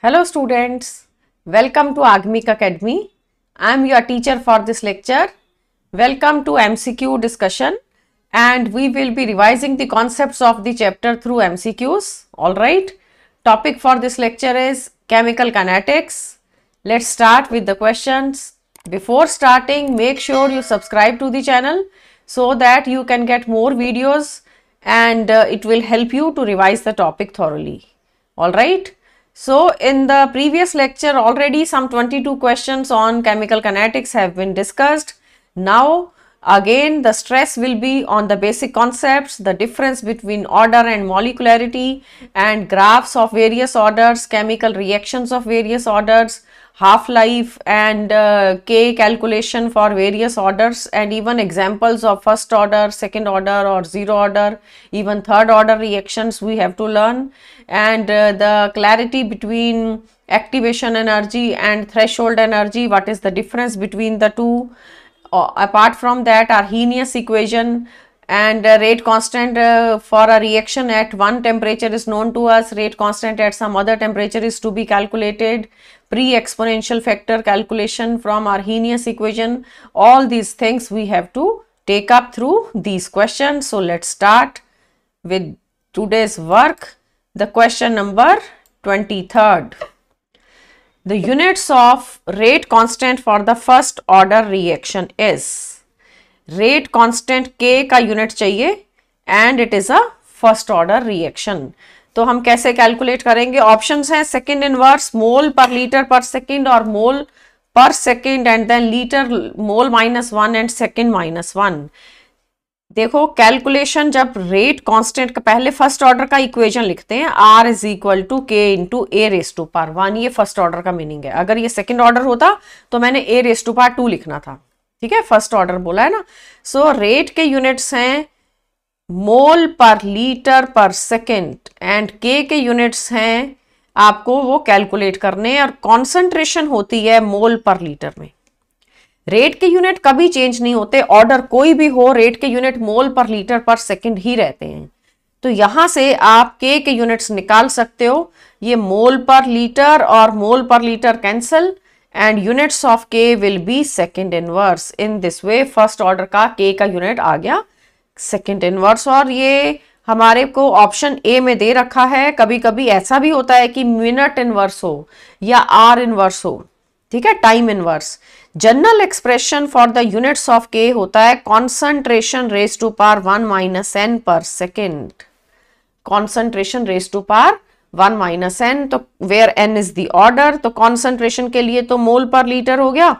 Hello students, welcome to Agmic Academy. I am your teacher for this lecture. Welcome to MCQ discussion and we will be revising the concepts of the chapter through MCQs. Alright, topic for this lecture is chemical kinetics. Let's start with the questions. Before starting, make sure you subscribe to the channel so that you can get more videos and uh, it will help you to revise the topic thoroughly. Alright. So, in the previous lecture already some 22 questions on chemical kinetics have been discussed. Now, again the stress will be on the basic concepts, the difference between order and molecularity and graphs of various orders, chemical reactions of various orders, half-life and uh, K calculation for various orders and even examples of first order, second order or zero order, even third order reactions we have to learn and uh, the clarity between activation energy and threshold energy, what is the difference between the two. Uh, apart from that, Arrhenius equation and uh, rate constant uh, for a reaction at one temperature is known to us rate constant at some other temperature is to be calculated pre-exponential factor calculation from Arrhenius equation. All these things we have to take up through these questions. So let's start with today's work. The question number 23rd. The units of rate constant for the first order reaction is rate constant K का unit चाहिए and it is a first order reaction. तो हम कैसे calculate करेंगे option हैं second inverse मोल per litre पर second और mole पर second and then litre mole minus one and second minus one देखो कैलकुलेशन जब रेट कांस्टेंट का पहले फर्स्ट ऑर्डर का इक्वेशन लिखते हैं R is equal to K into A raise to power one ये फर्स्ट ऑर्डर का मीनिंग है अगर ये सेकंड ऑर्डर होता तो मैंने A raise to power two लिखना था ठीक है फर्स्ट ऑर्डर बोला है ना सो so, रेट के यूनिट्स हैं मोल पर लीटर पर सेकेंड एंड के के यूनिट्स हैं आपको वो कैलकुलेट करने और कॉन्सेंट्रेशन होती है मोल पर लीटर में रेट के यूनिट कभी चेंज नहीं होते ऑर्डर कोई भी हो रेट के यूनिट मोल पर लीटर पर सेकेंड ही रहते हैं तो यहां से आप के के यूनिट्स निकाल सकते हो ये मोल पर लीटर और mole per litre cancel and units of K will be second inverse in this way first order का के का यूनिट आ गया सेकेंड इनवर्स और ये हमारे को ऑप्शन ए में दे रखा है कभी कभी ऐसा भी होता है कि मिनट इनवर्स हो या आर इनवर्स हो ठीक है time inverse general expression for the units of K होता है concentration raise to power one minus N per second concentration raise to power one minus N तो where N is the order तो concentration के लिए तो मोल per litre हो गया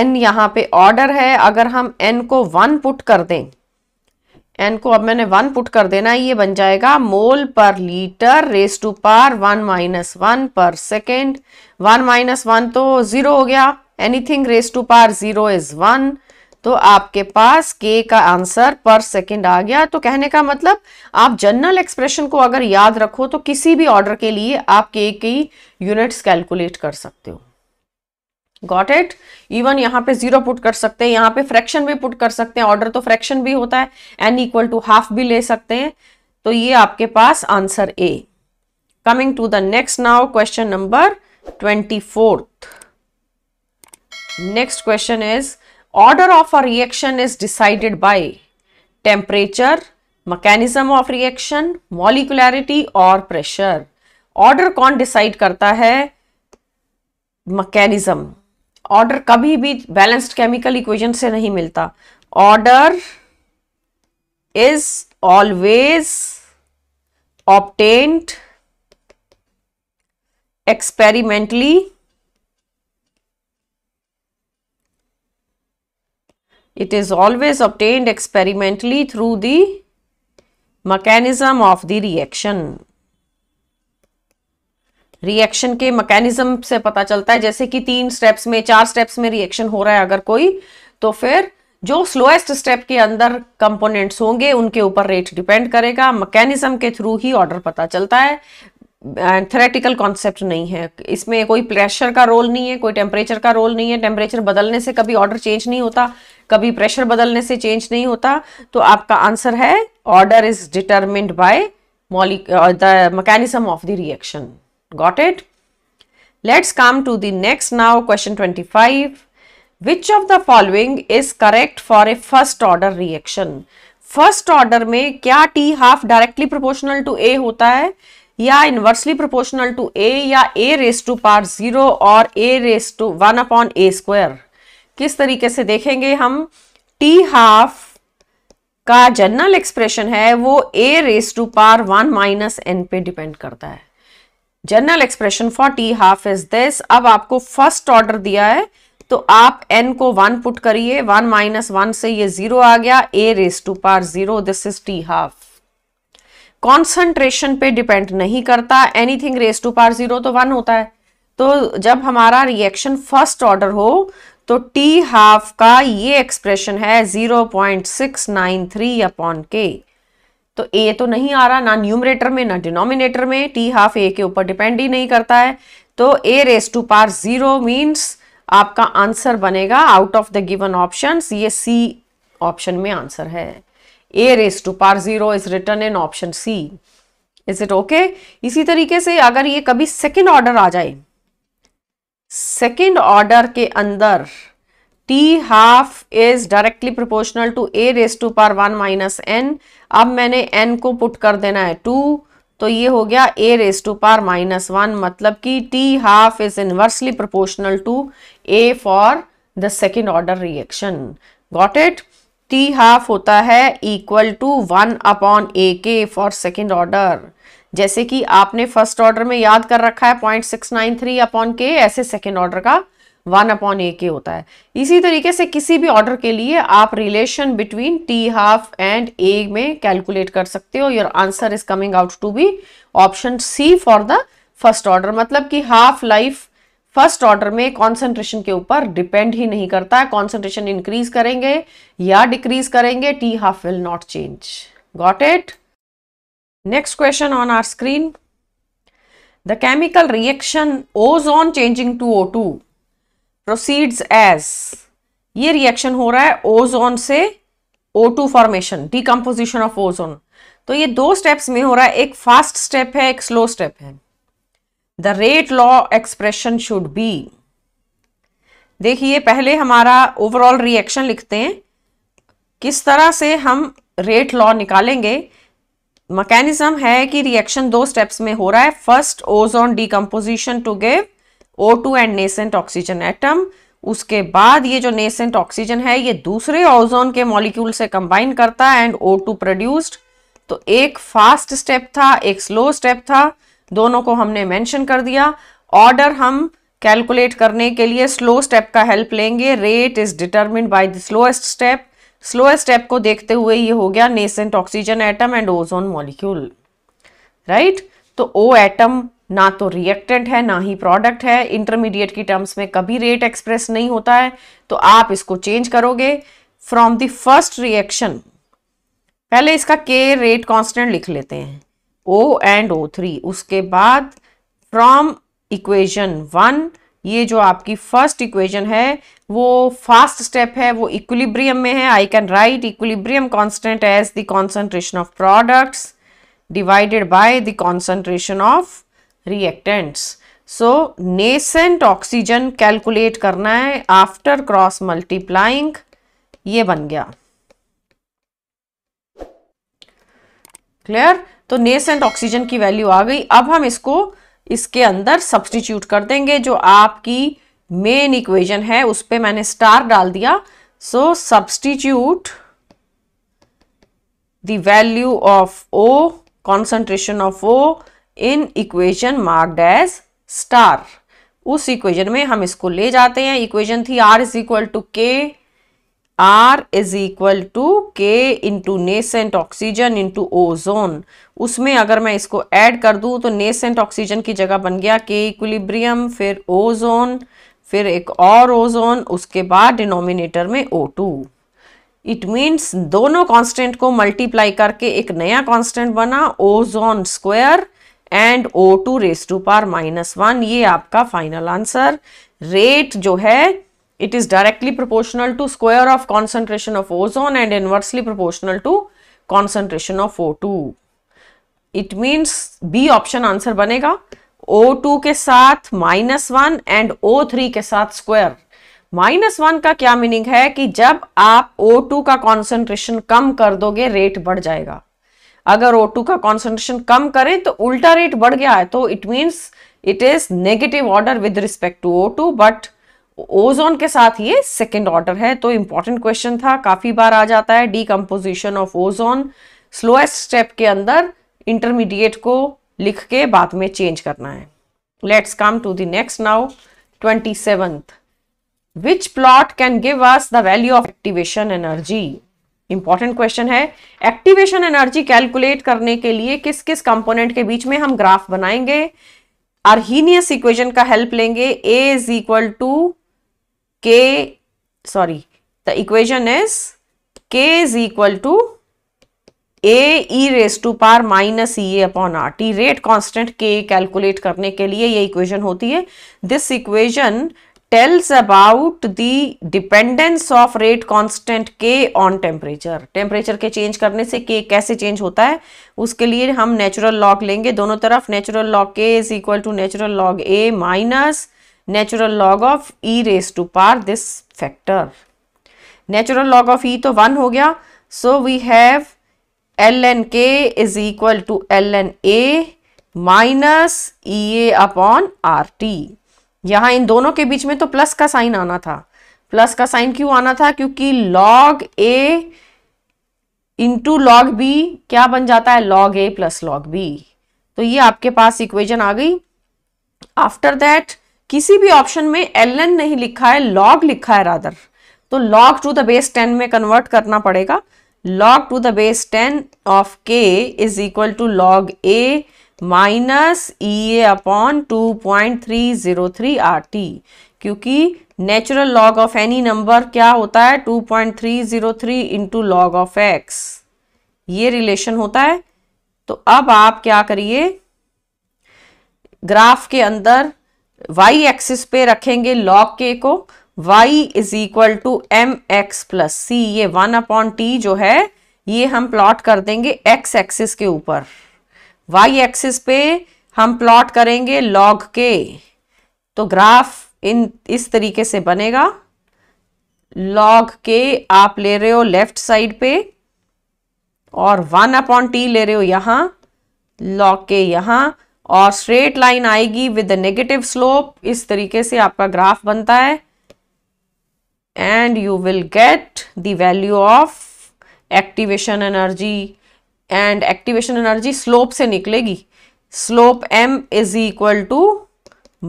N यहां पे ऑर्डर है अगर हम एन को वन पुट कर दें एन को अब मैंने वन पुट कर देना ये बन जाएगा mole per litre raise to power one minus one per second one minus one तो जीरो हो गया anything raise to power zero is one तो आपके पास के का आंसर पर सेकेंड आ गया तो कहने का मतलब आप जनरल एक्सप्रेशन को अगर याद रखो तो किसी भी ऑर्डर के लिए आप के की यूनिट्स कैलकुलेट कर सकते हो गॉट इट इवन यहाँ पे जीरो पुट कर सकते हैं यहाँ पे फ्रैक्शन भी पुट कर सकते हैं ऑर्डर तो फ्रैक्शन भी होता है एन इक्वल टू हाफ भी ले सकते हैं तो ये आपके पास answer A coming to the next now question number twenty fourth next question is order of a reaction is decided by temperature mechanism of reaction molecularity और प्रेशर ऑर्डर कौन डिसाइड करता है मैकेनिज्म ऑर्डर कभी भी balanced chemical equation से नहीं मिलता order is always obtained experimentally it is always obtained experimentally through the mechanism of the reaction reaction के मैकेनिज्म से पता चलता है जैसे कि तीन स्टेप्स में चार स्टेप्स में रिएक्शन हो रहा है अगर कोई तो फिर जो स्लोएस्ट स्टेप के अंदर कंपोनेंट्स होंगे उनके ऊपर रेट डिपेंड करेगा मैकेनिज्म के थ्रू ही ऑर्डर पता चलता है थेरेटिकल कॉन्सेप्ट नहीं है इसमें कोई प्रेशर का रोल नहीं है कोई टेम्परेचर का रोल नहीं है टेम्परेचर बदलने से कभी ऑर्डर चेंज नहीं होता कभी प्रेशर बदलने से चेंज नहीं होता तो आपका आंसर है ऑर्डर इज डिटर्मिंड बाय मॉलिक the mechanism of the reaction Got it? Let's come to the next now. Question 25. Which of the following is correct for a first order reaction? First order में क्या T half directly proportional to A होता है या inversely proportional to A या A raise to power zero और A raise to one upon A square किस तरीके से देखेंगे हम टी हाफ का जनरल एक्सप्रेशन है वो A raise to power one minus N पे डिपेंड करता है general expression for T half is this अब आपको फर्स्ट ऑर्डर दिया है तो आप एन को वन पुट करिए वन माइनस वन से ये जीरो आ गया A raise to power zero this is T half concentration पे डिपेंड नहीं करता anything raise to power zero तो वन होता है तो जब हमारा रिएक्शन फर्स्ट ऑर्डर हो तो टी हाफ का ये एक्सप्रेशन है zero point six nine three upon K तो ए तो नहीं आ रहा ना न्यूमरेटर में ना डिनोमिनेटर में टी हाफ ए के ऊपर डिपेंड ही नहीं करता है तो A raise to power zero means आपका आंसर बनेगा out of the given option ये सी ऑप्शन में आंसर है A raise to power zero is written in option C is it okay इसी तरीके से अगर ये कभी सेकेंड ऑर्डर आ जाए सेकेंड ऑर्डर के अंदर T half is directly proportional to A raise to power one minus N अब मैंने एन को पुट कर देना है टू तो ये हो गया A raised to power minus one मतलब कि T half is inversely proportional to A for the second order reaction got it T half होता है equal to one upon A K for second order जैसे कि आपने first order में याद कर रखा है point six nine three upon K ऐसे सेकेंड ऑर्डर का वन अपॉन ए के होता है इसी तरीके से किसी भी ऑर्डर के लिए आप relation between T half and A में कैलकुलेट कर सकते हो your answer is coming out to be option C for the first order मतलब कि हाफ लाइफ फर्स्ट ऑर्डर में कॉन्सेंट्रेशन के ऊपर डिपेंड ही नहीं करता है कॉन्सेंट्रेशन इंक्रीज करेंगे या डिक्रीज करेंगे T half will not change got it next question on our screen the reaction ozone changing to O two proceeds as ये रिएक्शन हो रहा है ओजोन से O two formation decomposition of ozone तो ये दो steps में हो रहा है एक फास्ट स्टेप है एक स्लो स्टेप है the rate law expression should be देखिए पहले हमारा ओवरऑल रिएक्शन लिखते हैं किस तरह से हम रेट लॉ निकालेंगे मैकेनिज्म है कि रिएक्शन दो स्टेप्स में हो रहा है first ozone decomposition to give O two and nascent oxygen atom उसके बाद ये जो नेसेंट ऑक्सीजन है ये दूसरे ओजोन के मॉलिक्यूल से कंबाइन करता है एंड ओ टू प्रोड्यूस्ड तो एक फास्ट स्टेप था एक स्लो स्टेप था दोनों को हमने मेंशन कर दिया ऑर्डर हम कैलकुलेट करने के लिए स्लो स्टेप का हेल्प लेंगे rate is determined by the slowest step slowest step को देखते हुए ये हो गया nascent oxygen atom and ozone molecule right तो ओ एटम ना तो रिएक्टेंट है ना ही प्रोडक्ट है इंटरमीडिएट की टर्म्स में कभी रेट एक्सप्रेस नहीं होता है तो आप इसको चेंज करोगे फ्रॉम द फर्स्ट रिएक्शन पहले इसका के रेट कांस्टेंट लिख लेते हैं ओ एंड ओ थ्री उसके बाद फ्रॉम इक्वेशन वन ये जो आपकी फर्स्ट इक्वेशन है वो फास्ट स्टेप है वो इक्विलिब्रियम में है I can write equilibrium constant as the concentration of products divided by the concentration of reactants so nascent oxygen calculate करना है आफ्टर क्रॉस मल्टीप्लाइंग ये बन गया क्लियर तो नेसेंट ऑक्सीजन की वैल्यू आ गई अब हम इसको इसके अंदर सब्सटीट्यूट कर देंगे जो आपकी मेन इक्वेशन है उस पर मैंने स्टार डाल दिया so substitute value of O concentration of O in equation marked as star उस इक्वेशन में हम इसको ले जाते हैं इक्वेशन थी R is equal to K R is equal to K into nascent oxygen into ozone उसमें अगर मैं इसको ऐड कर दूं तो नेसेंट ऑक्सीजन की जगह बन गया के इक्विलिब्रियम फिर ओजोन फिर एक और ओजोन उसके बाद डिनोमिनेटर में ओ टू इट मीन्स दोनों कांस्टेंट को मल्टीप्लाई करके एक नया कांस्टेंट बना ozone square and O two raise to power minus one ये आपका फाइनल आंसर रेट जो है it is directly proportional to square of concentration of ozone and inversely proportional to concentration of O two it means B option answer बनेगा O two के साथ minus one and O three के साथ square minus one का क्या meaning है कि जब आप ओ टू का कॉन्सेंट्रेशन कम कर दोगे रेट बढ़ जाएगा अगर ओ टू का कॉन्सेंट्रेशन कम करें तो उल्टा रेट बढ़ गया है तो it means it is negative order with respect to O two but ozone के साथ ये सेकेंड ऑर्डर है तो इंपॉर्टेंट क्वेश्चन था काफी बार आ जाता है decomposition of ozone slowest step के अंदर इंटरमीडिएट को लिख के बाद में चेंज करना है let's come to the next now twenty seventh which plot can give us the value of activation energy important question है एक्टिवेशन एनर्जी कैलकुलेट करने के लिए किस किस कंपोनेंट के बीच में हम ग्राफ बनाएंगे आर्नियस इक्वेशन का हेल्प लेंगे A is equal to K sorry the equation is K is equal to A E raise to power minus E A upon R T rate constant K calculate करने के लिए ये equation होती है this equation tells about the dependence of rate constant k on temperature temperature के change करने से k कैसे change होता है उसके लिए हम natural log लेंगे दोनों तरफ natural log k is equal to natural log a minus natural log of e raised to power this factor natural log of e तो वन हो गया so we have ln k is equal to ln a minus ea upon rt यहाँ इन दोनों के बीच में तो plus का sign आना था प्लस का साइन क्यों आना था क्योंकि log A into log B क्या बन जाता है log A plus log B तो ये आपके पास इक्वेशन आ गई आफ्टर दैट किसी भी ऑप्शन में एल एन नहीं लिखा है लॉग लिखा है रादर तो log to the base ten में कन्वर्ट करना पड़ेगा log to the base ten of K is equal to log A minus E A upon two point three zero three R T क्योंकि natural log of any number क्या होता है two point three zero three into log of X ये relation होता है तो अब आप क्या करिए ग्राफ के अंदर वाई एक्सिस पे रखेंगे लॉग के को Y is equal to M X plus C ये वन अपॉन टी जो है ये हम प्लॉट कर देंगे एक्स एक्सिस के ऊपर वाई एक्सिस पे हम प्लॉट करेंगे लॉग के तो ग्राफ इन इस तरीके से बनेगा लॉग के आप ले रहे हो लेफ्ट साइड पे और वन अपॉन टी ले रहे हो यहां लॉग के यहां और स्ट्रेट लाइन आएगी विद नेगेटिव स्लोप इस तरीके से आपका ग्राफ बनता है and you will get the value of activation energy and activation energy slope से निकलेगी slope M is equal to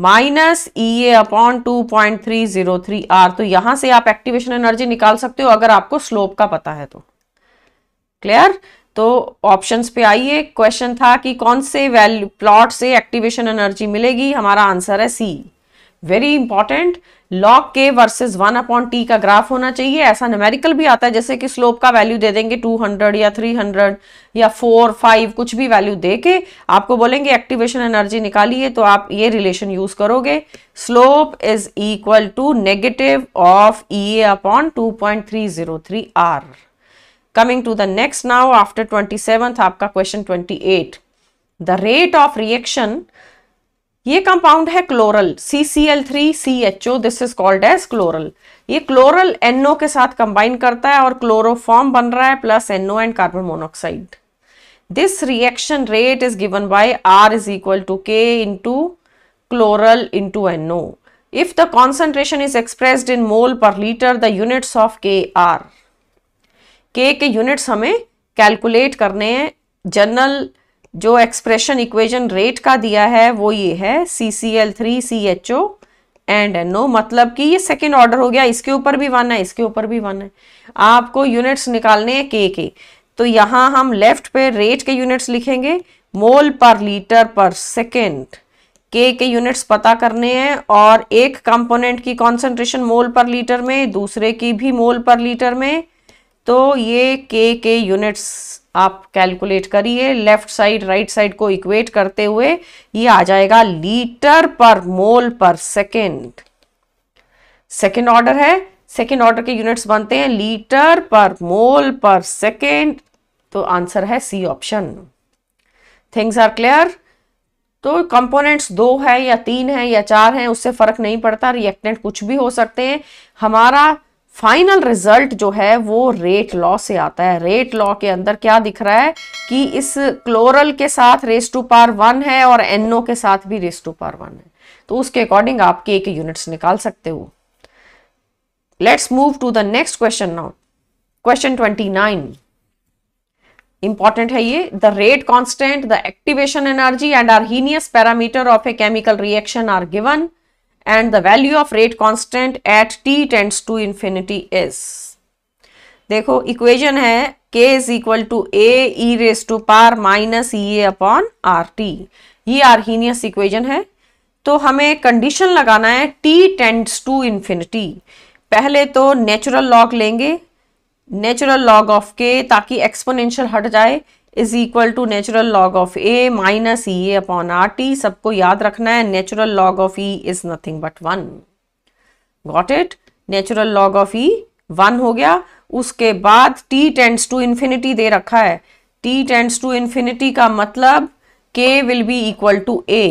minus E A upon two point three zero three R तो यहां से आप एक्टिवेशन एनर्जी निकाल सकते हो अगर आपको स्लोप का पता है तो क्लियर तो ऑप्शंस पे आइए क्वेश्चन था कि कौन से वैल्यू प्लॉट से एक्टिवेशन एनर्जी मिलेगी हमारा आंसर है C very important log K versus one upon T का ग्राफ होना चाहिए ऐसा न्यूमेरिकल भी आता है जैसे कि स्लोप का वैल्यू दे देंगे 200 या 300 या 4, 5 कुछ भी वैल्यू दे के आपको बोलेंगे एक्टिवेशन एनर्जी निकालिए तो आप ये रिलेशन यूज करोगे slope is equal to negative of E A upon two point three zero three R coming to the next now after twenty seven आपका question twenty eight the rate of reaction ये compound है chloral C C L three C H O this is called as chloral ये chloral NO के साथ combine करता है और chloroform बन रहा है plus NO and carbon monoxide this reaction rate is given by R is equal to K into chloral into NO if the concentration is expressed in mole per litre the units of K R K के units हमें calculate करने हैं general जो expression equation rate का दिया है वो ये है C C L three C H O and N O मतलब कि ये सेकेंड ऑर्डर हो गया इसके ऊपर भी वन है इसके ऊपर भी वन है आपको यूनिट्स निकालने हैं के के तो यहाँ हम लेफ्ट पे रेट के यूनिट्स लिखेंगे मोल पर लीटर पर सेकेंड के के यूनिट्स पता करने हैं और एक कंपोनेंट की कॉन्सेंट्रेशन मोल पर लीटर में दूसरे की भी मोल पर लीटर में तो ये के के यूनिट्स आप कैलकुलेट करिए लेफ्ट साइड राइट साइड को इक्वेट करते हुए ये आ जाएगा लीटर पर मोल पर सेकेंड सेकेंड ऑर्डर है सेकेंड ऑर्डर के यूनिट्स बनते हैं लीटर पर मोल पर सेकेंड तो आंसर है C option things are clear तो कंपोनेंट्स दो है या तीन है या चार हैं उससे फर्क नहीं पड़ता रिएक्टेंट कुछ भी हो सकते हैं हमारा फाइनल रिजल्ट जो है वो रेट लॉ से आता है रेट लॉ के अंदर क्या दिख रहा है कि इस क्लोरल के साथ रेस टू पार वन है और एनओ के साथ भी रेस टू पार वन है तो उसके अकॉर्डिंग आप के एक यूनिट्स निकाल सकते हो let's move to the next question now question twenty nine important है ये the rate constant the activation energy and Arrhenius parameter of a chemical reaction are given and the value of rate constant at t tends to infinity is देखो equation है k is equal to A E raise to power minus E A upon R T ये Arrhenius equation है तो हमें condition लगाना है t tends to infinity पहले तो नेचुरल लॉग लेंगे नेचुरल लॉग ऑफ k ताकि एक्सपोनेंशियल हट जाए is equal to natural log of A minus E A upon R T सबको याद रखना है natural log of e is nothing but one got it natural log of e one हो गया उसके बाद टी टेंड्स टू इन्फिनिटी दे रखा है टी टेंड्स टू इन्फिनिटी का मतलब K will be equal to A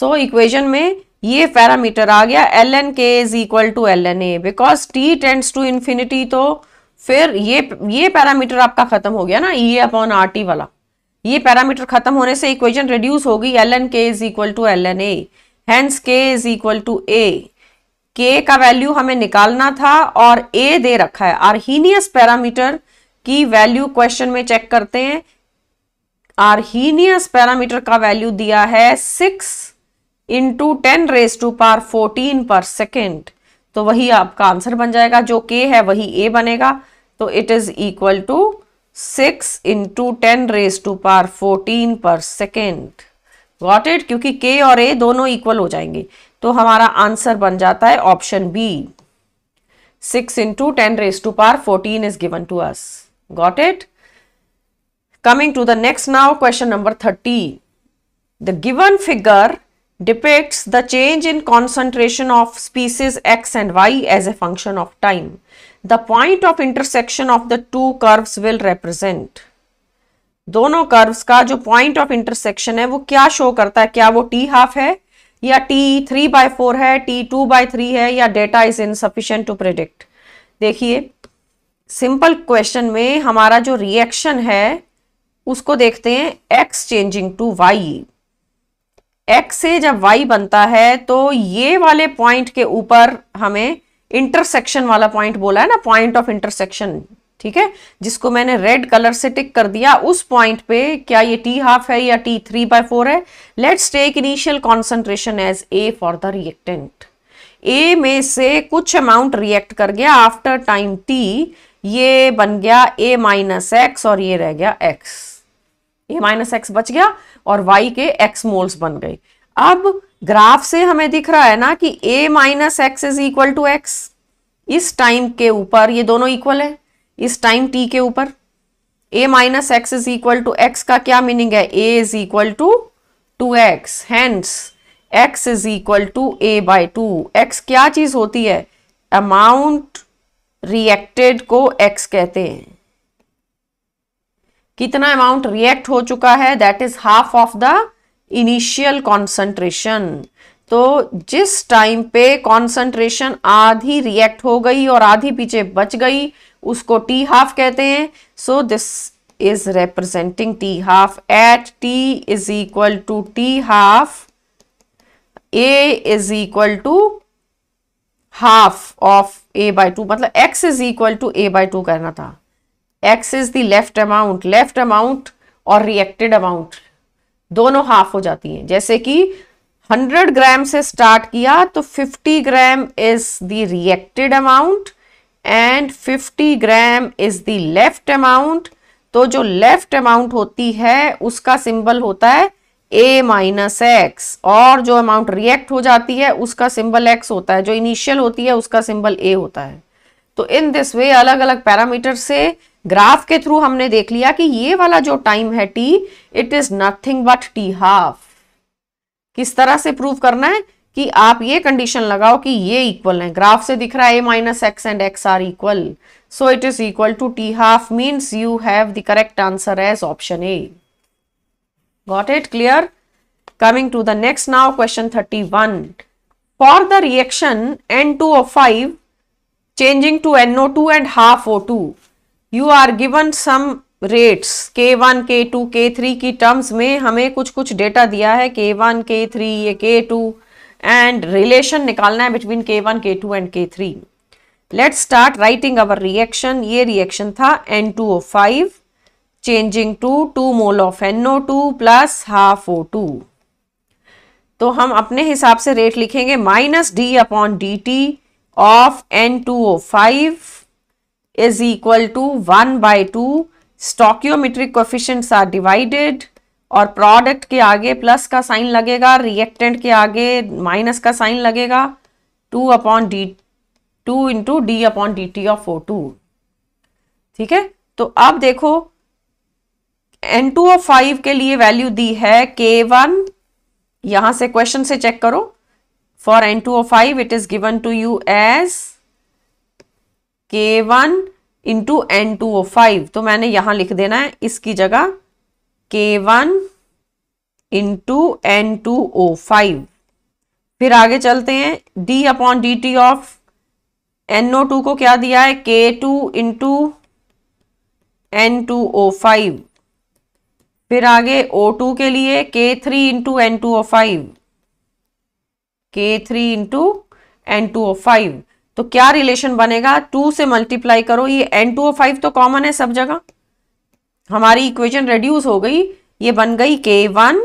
so equation में ये पैरामीटर आ गया L N K is equal to L N A because T tends to infinity तो फिर ये ये पैरामीटर आपका खत्म हो गया ना ई अपॉन आर टी वाला ये पैरामीटर खत्म होने से इक्वेशन रिड्यूस होगी L N K is equal to L N hence K is equal to ए के का वैल्यू हमें निकालना था और ए दे रखा है आरहीनियस पैरामीटर की वैल्यू क्वेश्चन में चेक करते हैं आरहीनियस पैरामीटर का वैल्यू दिया है six into ten raise to power fourteen per second तो वही आपका आंसर बन जाएगा जो के है वही ए बनेगा तो it is equal to six into ten raise to power fourteen per second what it क्योंकि के और ए दोनों इक्वल हो जाएंगे तो हमारा आंसर बन जाता है option B six into ten raise to power fourteen is given to us got it coming to the next now question number thirty the given figure depicts the change in concentration of species X and Y as a function of time the point of intersection of the two curves will represent दोनों curves का जो point of intersection है वो क्या show करता है क्या वो टी हाफ है या टी थ्री बाय फोर है टी टू बाय थ्री है या data is insufficient to predict देखिए सिंपल क्वेश्चन में हमारा जो रिएक्शन है उसको देखते हैं X changing to Y X से जब वाई बनता है तो ये वाले पॉइंट के ऊपर हमें इंटरसेक्शन वाला पॉइंट बोला है ना पॉइंट ऑफ इंटरसेक्शन ठीक है जिसको मैंने रेड कलर से टिक कर दिया उस पॉइंट पे क्या ये टी हाफ है या टी थ्री बाय फोर है let's take initial concentration as A for the reactant A में से कुछ अमाउंट रिएक्ट कर गया आफ्टर टाइम टी ये बन गया ए माइनस एक्स और ये रह गया एक्स ए माइनस एक्स बच गया और वाई के एक्स मोल्स बन गए अब ग्राफ से हमें दिख रहा है ना कि a minus X is equal to X इस टाइम के ऊपर ये दोनों इक्वल है इस टाइम t के ऊपर a minus X is equal to X का क्या मीनिंग है a is equal to two X hence X is equal to A by two X क्या चीज होती है अमाउंट रिएक्टेड को एक्स कहते हैं कितना अमाउंट रिएक्ट हो चुका है that is half of the initial concentration तो जिस टाइम पे कॉन्सेंट्रेशन आधी रिएक्ट हो गई और आधी पीछे बच गई उसको टी हाफ कहते हैं so this is representing T half at T is equal to T half A is equal to half of A by two मतलब X is equal to A by two करना था X is the left amount left amount और reacted amount दोनों half हो जाती हैं जैसे कि 100 ग्राम से स्टार्ट किया तो 50 gram is the reacted amount and 50 gram is the left amount तो जो लेफ्ट अमाउंट होती है उसका सिंबल होता है ए माइनस एक्स और जो अमाउंट रिएक्ट हो जाती है उसका सिंबल एक्स होता है जो इनिशियल होती है उसका सिंबल ए होता है तो इन दिस वे अलग अलग पैरामीटर से ग्राफ के थ्रू हमने देख लिया कि ये वाला जो टाइम है T it is nothing but T half किस तरह से प्रूव करना है कि आप ये कंडीशन लगाओ कि ये इक्वल है ग्राफ से दिख रहा है A minus X and X are equal so it is equal to T half means you have the correct answer as option A it clear coming to the next now question thirty one for the reaction N two O five changing to NO two and half O two you are given some rates K1, K2, K3 three की terms में हमें कुछ कुछ data दिया है K one के three ये के टू एंड रिलेशन निकालना है between K one K two and K three let start writing our reaction ये रिएक्शन था N two O five changing to two mole of N O two plus half O two तो हम अपने हिसाब से rate लिखेंगे minus D upon D T of N two O five is equal to 1 by 2 stoichiometric coefficients are divided और product के आगे plus का साइन लगेगा रिएक्टेंट के आगे माइनस का साइन लगेगा two upon D two into D upon D T of O two ठीक है तो अब देखो एन टू ऑफ फाइव के लिए वैल्यू दी है के वन यहां से क्वेश्चन से चेक करो for N two of five it is given to you as K one into N two O five तो मैंने यहां लिख देना है इसकी जगह K one into N two O five फिर आगे चलते हैं D upon D T of NO two को क्या दिया है K two into N two O five फिर आगे ओ टू के लिए K three into N two O five K three into N two O five तो क्या रिलेशन बनेगा टू से मल्टीप्लाई करो ये एन टू ओ फाइव तो कॉमन है सब जगह हमारी इक्वेशन रेड्यूस हो गई ये बन गई K one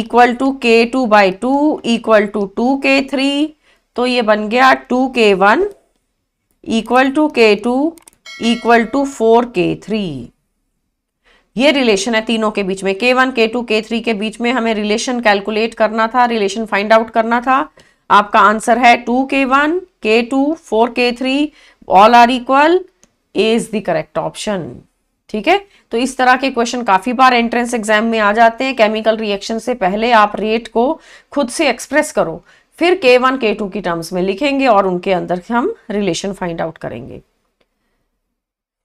equal to K two by two equal to two K three तो ये बन गया two K one equal to K two equal to four K three ये रिलेशन है तीनों के बीच में के one K to K three के बीच में हमें रिलेशन कैलकुलेट करना था रिलेशन फाइंड आउट करना था आपका आंसर है to K one K two four K three all are equal A is the correct option ठीक है तो इस तरह के क्वेश्चन काफी बार एंट्रेंस एग्जाम में आ जाते हैं केमिकल रिएक्शन से पहले आप रेट को खुद से एक्सप्रेस करो फिर के वन के टू की टर्म्स में लिखेंगे और उनके अंदर हम रिलेशन फाइंड आउट करेंगे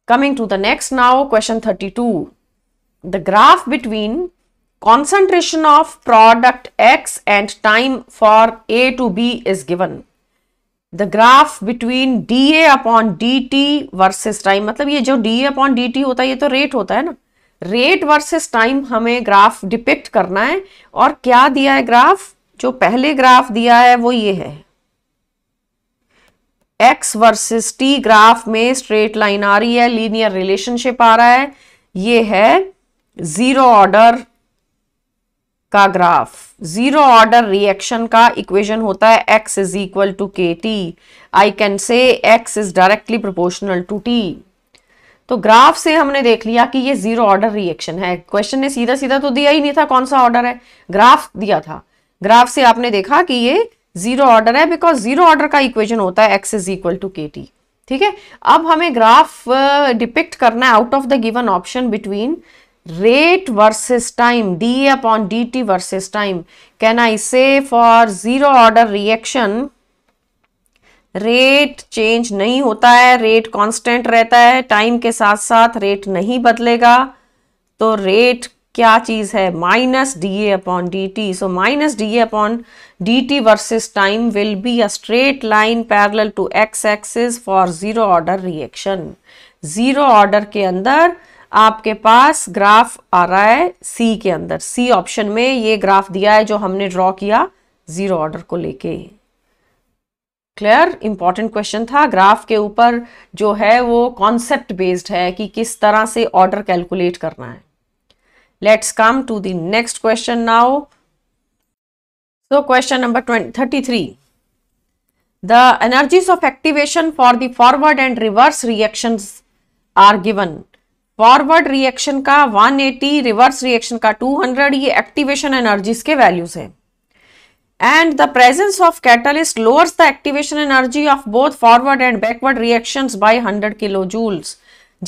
coming to the next now question thirty two the graph between concentration of product x and time for a to b is given the graph between da upon dt versus time मतलब ये जो da upon dt होता है ये तो rate होता है ना rate versus time हमें graph depict करना है और क्या दिया है graph जो पहले graph दिया है वो ये है x वर्सेस t ग्राफ में स्ट्रेट लाइन आ रही है लीनियर रिलेशनशिप आ रहा है ये है जीरो ऑर्डर का ग्राफ जीरो ऑर्डर रिएक्शन का इक्वेशन होता है X is equal to K T I can say X is directly proportional to T तो ग्राफ से हमने देख लिया कि ये जीरो ऑर्डर रिएक्शन है क्वेश्चन ने सीधा सीधा तो दिया ही नहीं था कौन सा ऑर्डर है ग्राफ दिया था ग्राफ से आपने देखा कि ये जीरो ऑर्डर है बिकॉज जीरो ऑर्डर का इक्वेशन होता है X is equal to K T ठीक है अब हमें ग्राफ डिपिक्ट uh, करना है out of the given option between rate versus time D upon D T versus time can I say for zero order reaction rate change नहीं होता है rate constant रहता है टाइम के साथ साथ रेट नहीं बदलेगा तो रेट क्या चीज है minus D A upon D T so minus D A upon D T versus time will be a straight line parallel to X axis for zero order reaction zero order के अंदर आपके पास graph आ रहा है सी के अंदर सी option में ये graph दिया है जो हमने ड्रॉ किया जीरो ऑर्डर को लेके क्लियर इंपॉर्टेंट क्वेश्चन था ग्राफ के ऊपर जो है वो कॉन्सेप्ट बेस्ड है कि किस तरह से ऑर्डर कैलकुलेट करना है let's come to the next question now so question number thirty three the energies of activation for the forward and reverse reactions are given forward reaction का 180 रिवर्स रिएक्शन का 200 ये एक्टिवेशन एनर्जीज के values हैं the presence of catalyst lowers the activation energy of both forward and backward reaction by hundred kilo joules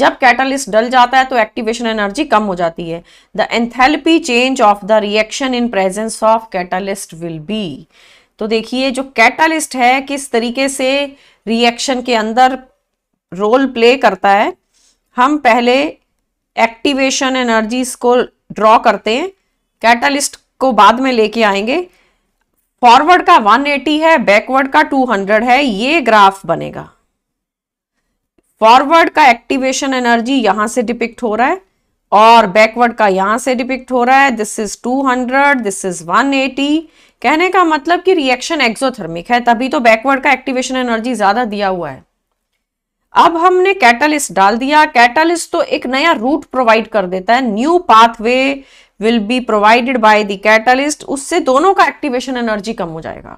जब catalyst डल जाता है तो एक्टिवेशन एनर्जी कम हो जाती है the enthalpy change of the reaction in presence of catalyst will be तो देखिए जो कैटलिस्ट है किस तरीके से रिएक्शन के अंदर रोल प्ले करता है हम पहले एक्टिवेशन एनर्जीज को ड्रॉ करते हैं कैटलिस्ट को बाद में लेके आएंगे फॉरवर्ड का 180 है बैकवर्ड का 200 है ये ग्राफ बनेगा फॉरवर्ड का एक्टिवेशन एनर्जी यहां से डिपिक्ट हो रहा है और बैकवर्ड का यहां से डिपिक्ट हो रहा है दिस इज 200 दिस इज 180 कहने का मतलब कि रिएक्शन एक्सोथर्मिक है तभी तो बैकवर्ड का एक्टिवेशन एनर्जी ज्यादा दिया हुआ है अब हमने कैटलिस्ट डाल दिया कैटलिस्ट तो एक नया रूट प्रोवाइड कर देता है new pathway will be provided by the catalyst उससे दोनों का एक्टिवेशन एनर्जी कम हो जाएगा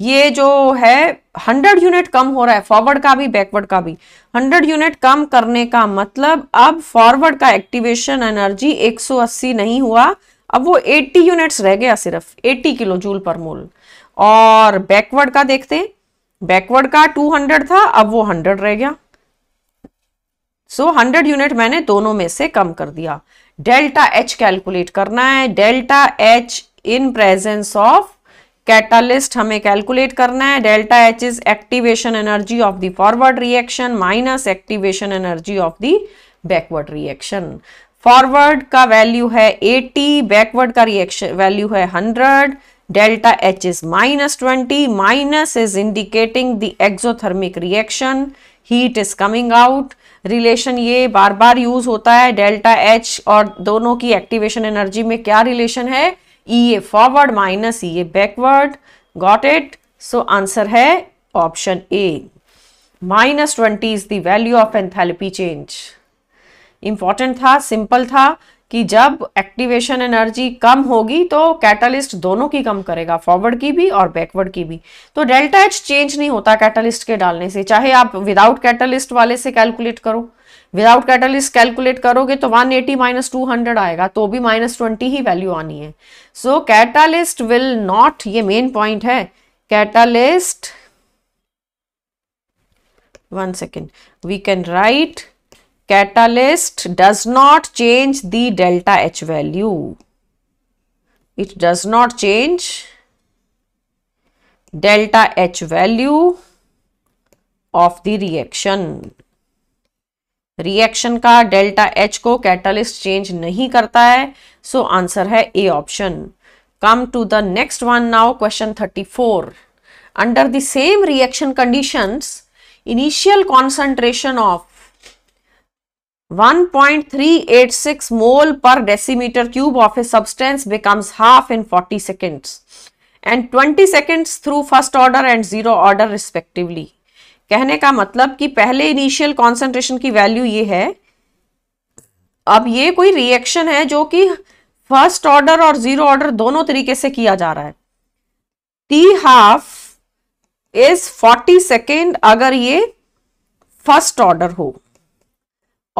ये जो है 100 यूनिट कम हो रहा है फॉरवर्ड का भी बैकवर्ड का भी 100 यूनिट कम करने का मतलब अब फॉरवर्ड का एक्टिवेशन एनर्जी 180 नहीं हुआ अब वो 80 यूनिट्स रह गया सिर्फ 80 किलो जूल पर मोल और बैकवर्ड का देखते हैं बैकवर्ड का 200 था अब वो 100 रह गया सो so, 100 यूनिट मैंने दोनों में से कम कर दिया डेल्टा एच कैलकुलेट करना है delta H in presence of catalyst हमें कैलकुलेट करना है delta H is activation energy of the forward reaction minus activation energy of the backward reaction forward का वैल्यू है 80 बैकवर्ड का रिएक्शन वैल्यू है delta H is minus 20. Minus is indicating the exothermic reaction. Heat is coming out. Relation ये बार बार use होता है delta H और दोनों की एक्टिवेशन एनर्जी में क्या रिलेशन है E A forward minus E A backward got it so answer है option A minus twenty is the value of enthalpy change important था सिंपल था कि जब एक्टिवेशन एनर्जी कम होगी तो कैटलिस्ट दोनों की कम करेगा फॉरवर्ड की भी और बैकवर्ड की भी तो डेल्टा एच चेंज नहीं होता कैटालिस्ट के डालने से चाहे आप विदाउट कैटलिस्ट वाले से कैलकुलेट करो विदाउट कैटलिस्ट कैलकुलेट करोगे तो 180 एटी माइनस टू आएगा तो भी माइनस ट्वेंटी ही वैल्यू आनी है सो कैटालिस्ट विल नॉट ये मेन पॉइंट है catalyst one second we can write catalyst does not change the delta H value. It does not change delta H value of the reaction. Reaction का delta H को catalyst change नहीं करता है so so answer है A option come to the next one now question 34 under the same reaction conditions initial concentration of 1.386 mole per decimeter cube of a substance becomes half in 40 seconds and 20 seconds through first order and zero order respectively. कहने का मतलब कि पहले initial concentration की value ये है अब ये कोई रिएक्शन है जो कि फर्स्ट ऑर्डर और जीरो ऑर्डर दोनों तरीके से किया जा रहा है टी हाफ इज 40 सेकेंड अगर ये फर्स्ट ऑर्डर हो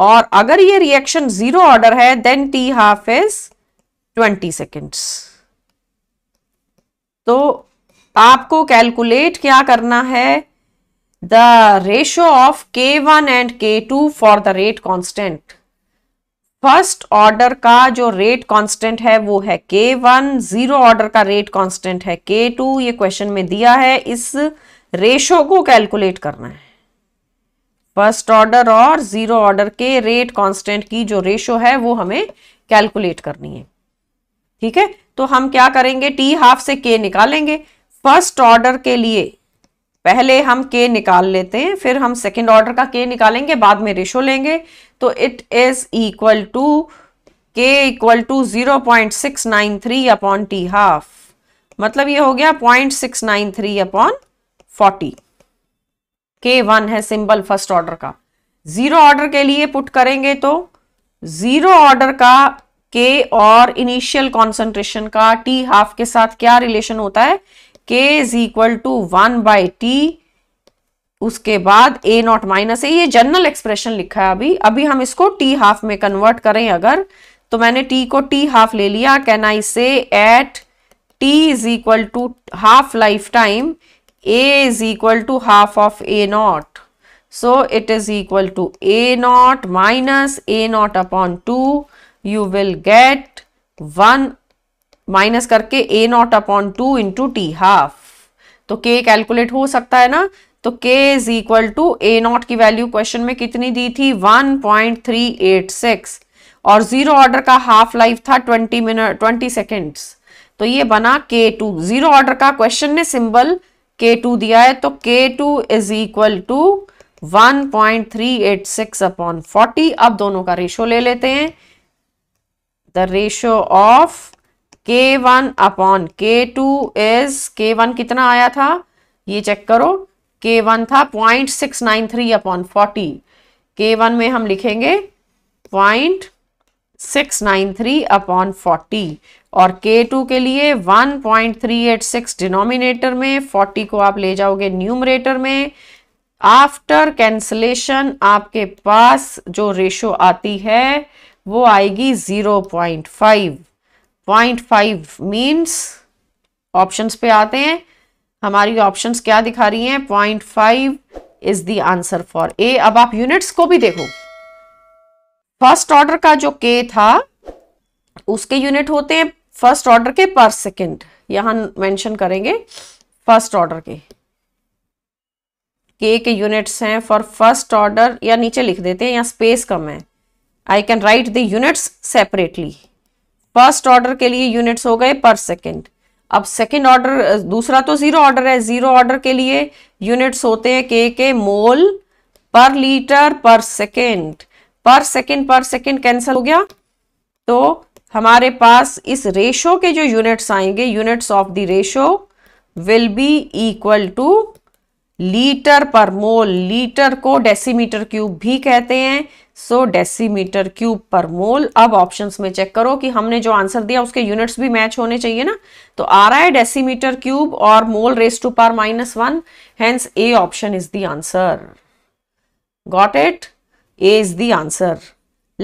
और अगर ये रिएक्शन जीरो ऑर्डर है then T half is twenty seconds तो आपको कैलकुलेट क्या करना है the ratio of K one and K two for the rate constant first order का जो रेट कांस्टेंट है वो है के वन जीरो ऑर्डर का रेट कांस्टेंट है के टू ये क्वेश्चन में दिया है इस रेशो को कैलकुलेट करना है फर्स्ट ऑर्डर और जीरो ऑर्डर के रेट कांस्टेंट की जो रेशो है वो हमें कैलकुलेट करनी है ठीक है तो हम क्या करेंगे टी हाफ से के निकालेंगे फर्स्ट ऑर्डर के लिए पहले हम के निकाल लेते हैं फिर हम सेकेंड ऑर्डर का के निकालेंगे बाद में रेशो लेंगे तो it is equal to K equal to zero point six nine three upon T half मतलब ये हो गया point six nine three upon forty K one है सिंबल फर्स्ट ऑर्डर का जीरो ऑर्डर के लिए पुट करेंगे तो जीरो ऑर्डर का के और इनिशियल कॉन्सेंट्रेशन का टी हाफ के साथ क्या रिलेशन होता है K is equal to one by T उसके बाद ए नॉट माइनस ए ये जनरल एक्सप्रेशन लिखा है अभी अभी हम इसको टी हाफ में कन्वर्ट करें अगर तो मैंने टी को टी हाफ ले लिया can I say at T is equal to half life time a is equal to half of a naught. So it is equal to a naught minus a naught upon 2. You will get 1 minus karke a naught upon 2 into t half to k calculate ho sakta hai na तो k is equal to A naught की value question में कितनी दी थी 1.386 और zero order का half life था 20 minute 20 seconds तो ये बना k2 टू जीरो ऑर्डर का क्वेश्चन ने सिंबल K2 टू दिया है तो K two is equal to one point three eight six upon forty अब दोनों का रेशो ले लेते हैं the ratio of K one upon के टू इज के वन कितना आया था ये चेक करो के वन था point six nine three upon forty K one में हम लिखेंगे point six nine three upon forty और K2 के लिए 1.386 डिनोमिनेटर में 40 को आप ले जाओगे न्यूमरेटर में आफ्टर कैंसलेशन आपके पास जो रेशो आती है वो आएगी 0.5 0.5 मींस ऑप्शंस पे आते हैं हमारी ऑप्शंस क्या दिखा रही हैं 0.5 is the answer for A अब आप यूनिट्स को भी देखो फर्स्ट ऑर्डर का जो के था उसके यूनिट होते हैं फर्स्ट ऑर्डर के पर सेकेंड यहां मेंशन करेंगे फर्स्ट ऑर्डर के के के यूनिट्स हैं फॉर फर्स्ट ऑर्डर या नीचे लिख देते हैं या स्पेस कम है I can write the units separately first order के लिए यूनिट्स हो गए पर सेकेंड अब सेकेंड ऑर्डर दूसरा तो जीरो ऑर्डर है जीरो ऑर्डर के लिए यूनिट्स होते हैं के के मोल पर लीटर पर सेकेंड पर सेकेंड पर सेकेंड कैंसिल हो गया तो हमारे पास इस रेशो के जो यूनिट्स आएंगे units of the ratio will be equal to litre per mole litre को डेसीमीटर क्यूब भी कहते हैं सो डेसीमीटर क्यूब पर मोल अब ऑप्शंस में चेक करो कि हमने जो आंसर दिया उसके यूनिट्स भी मैच होने चाहिए ना तो आ रहा है डेसीमीटर क्यूब और mole raise to power minus one hence A option is the answer got it A is the answer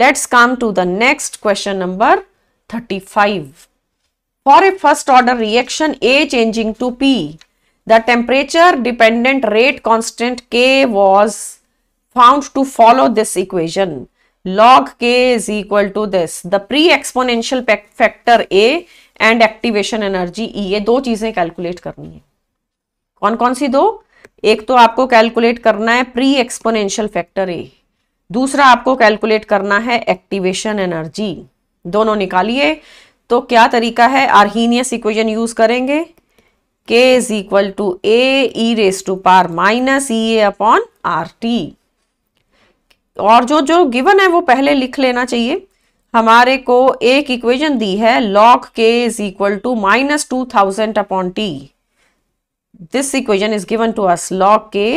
let's come to the next question number 35. For a first order reaction A changing to P, the temperature dependent rate constant K was found to follow this equation. Log K is equal to this. The pre-exponential factor A and activation energy e ye do cheeze calculate karni hai kon kon si do ek to aapko calculate karna hai pre exponential factor a दूसरा आपको calculate करना है activation energy दोनों निकालिए तो क्या तरीका है आर्नियस इक्वेशन यूज करेंगे K is equal to A E raise to power minus E A upon R T और जो जो गिवन है वो पहले लिख लेना चाहिए हमारे को एक इक्वेशन दी है log K is equal to minus two thousand upon T this equation is given to us log K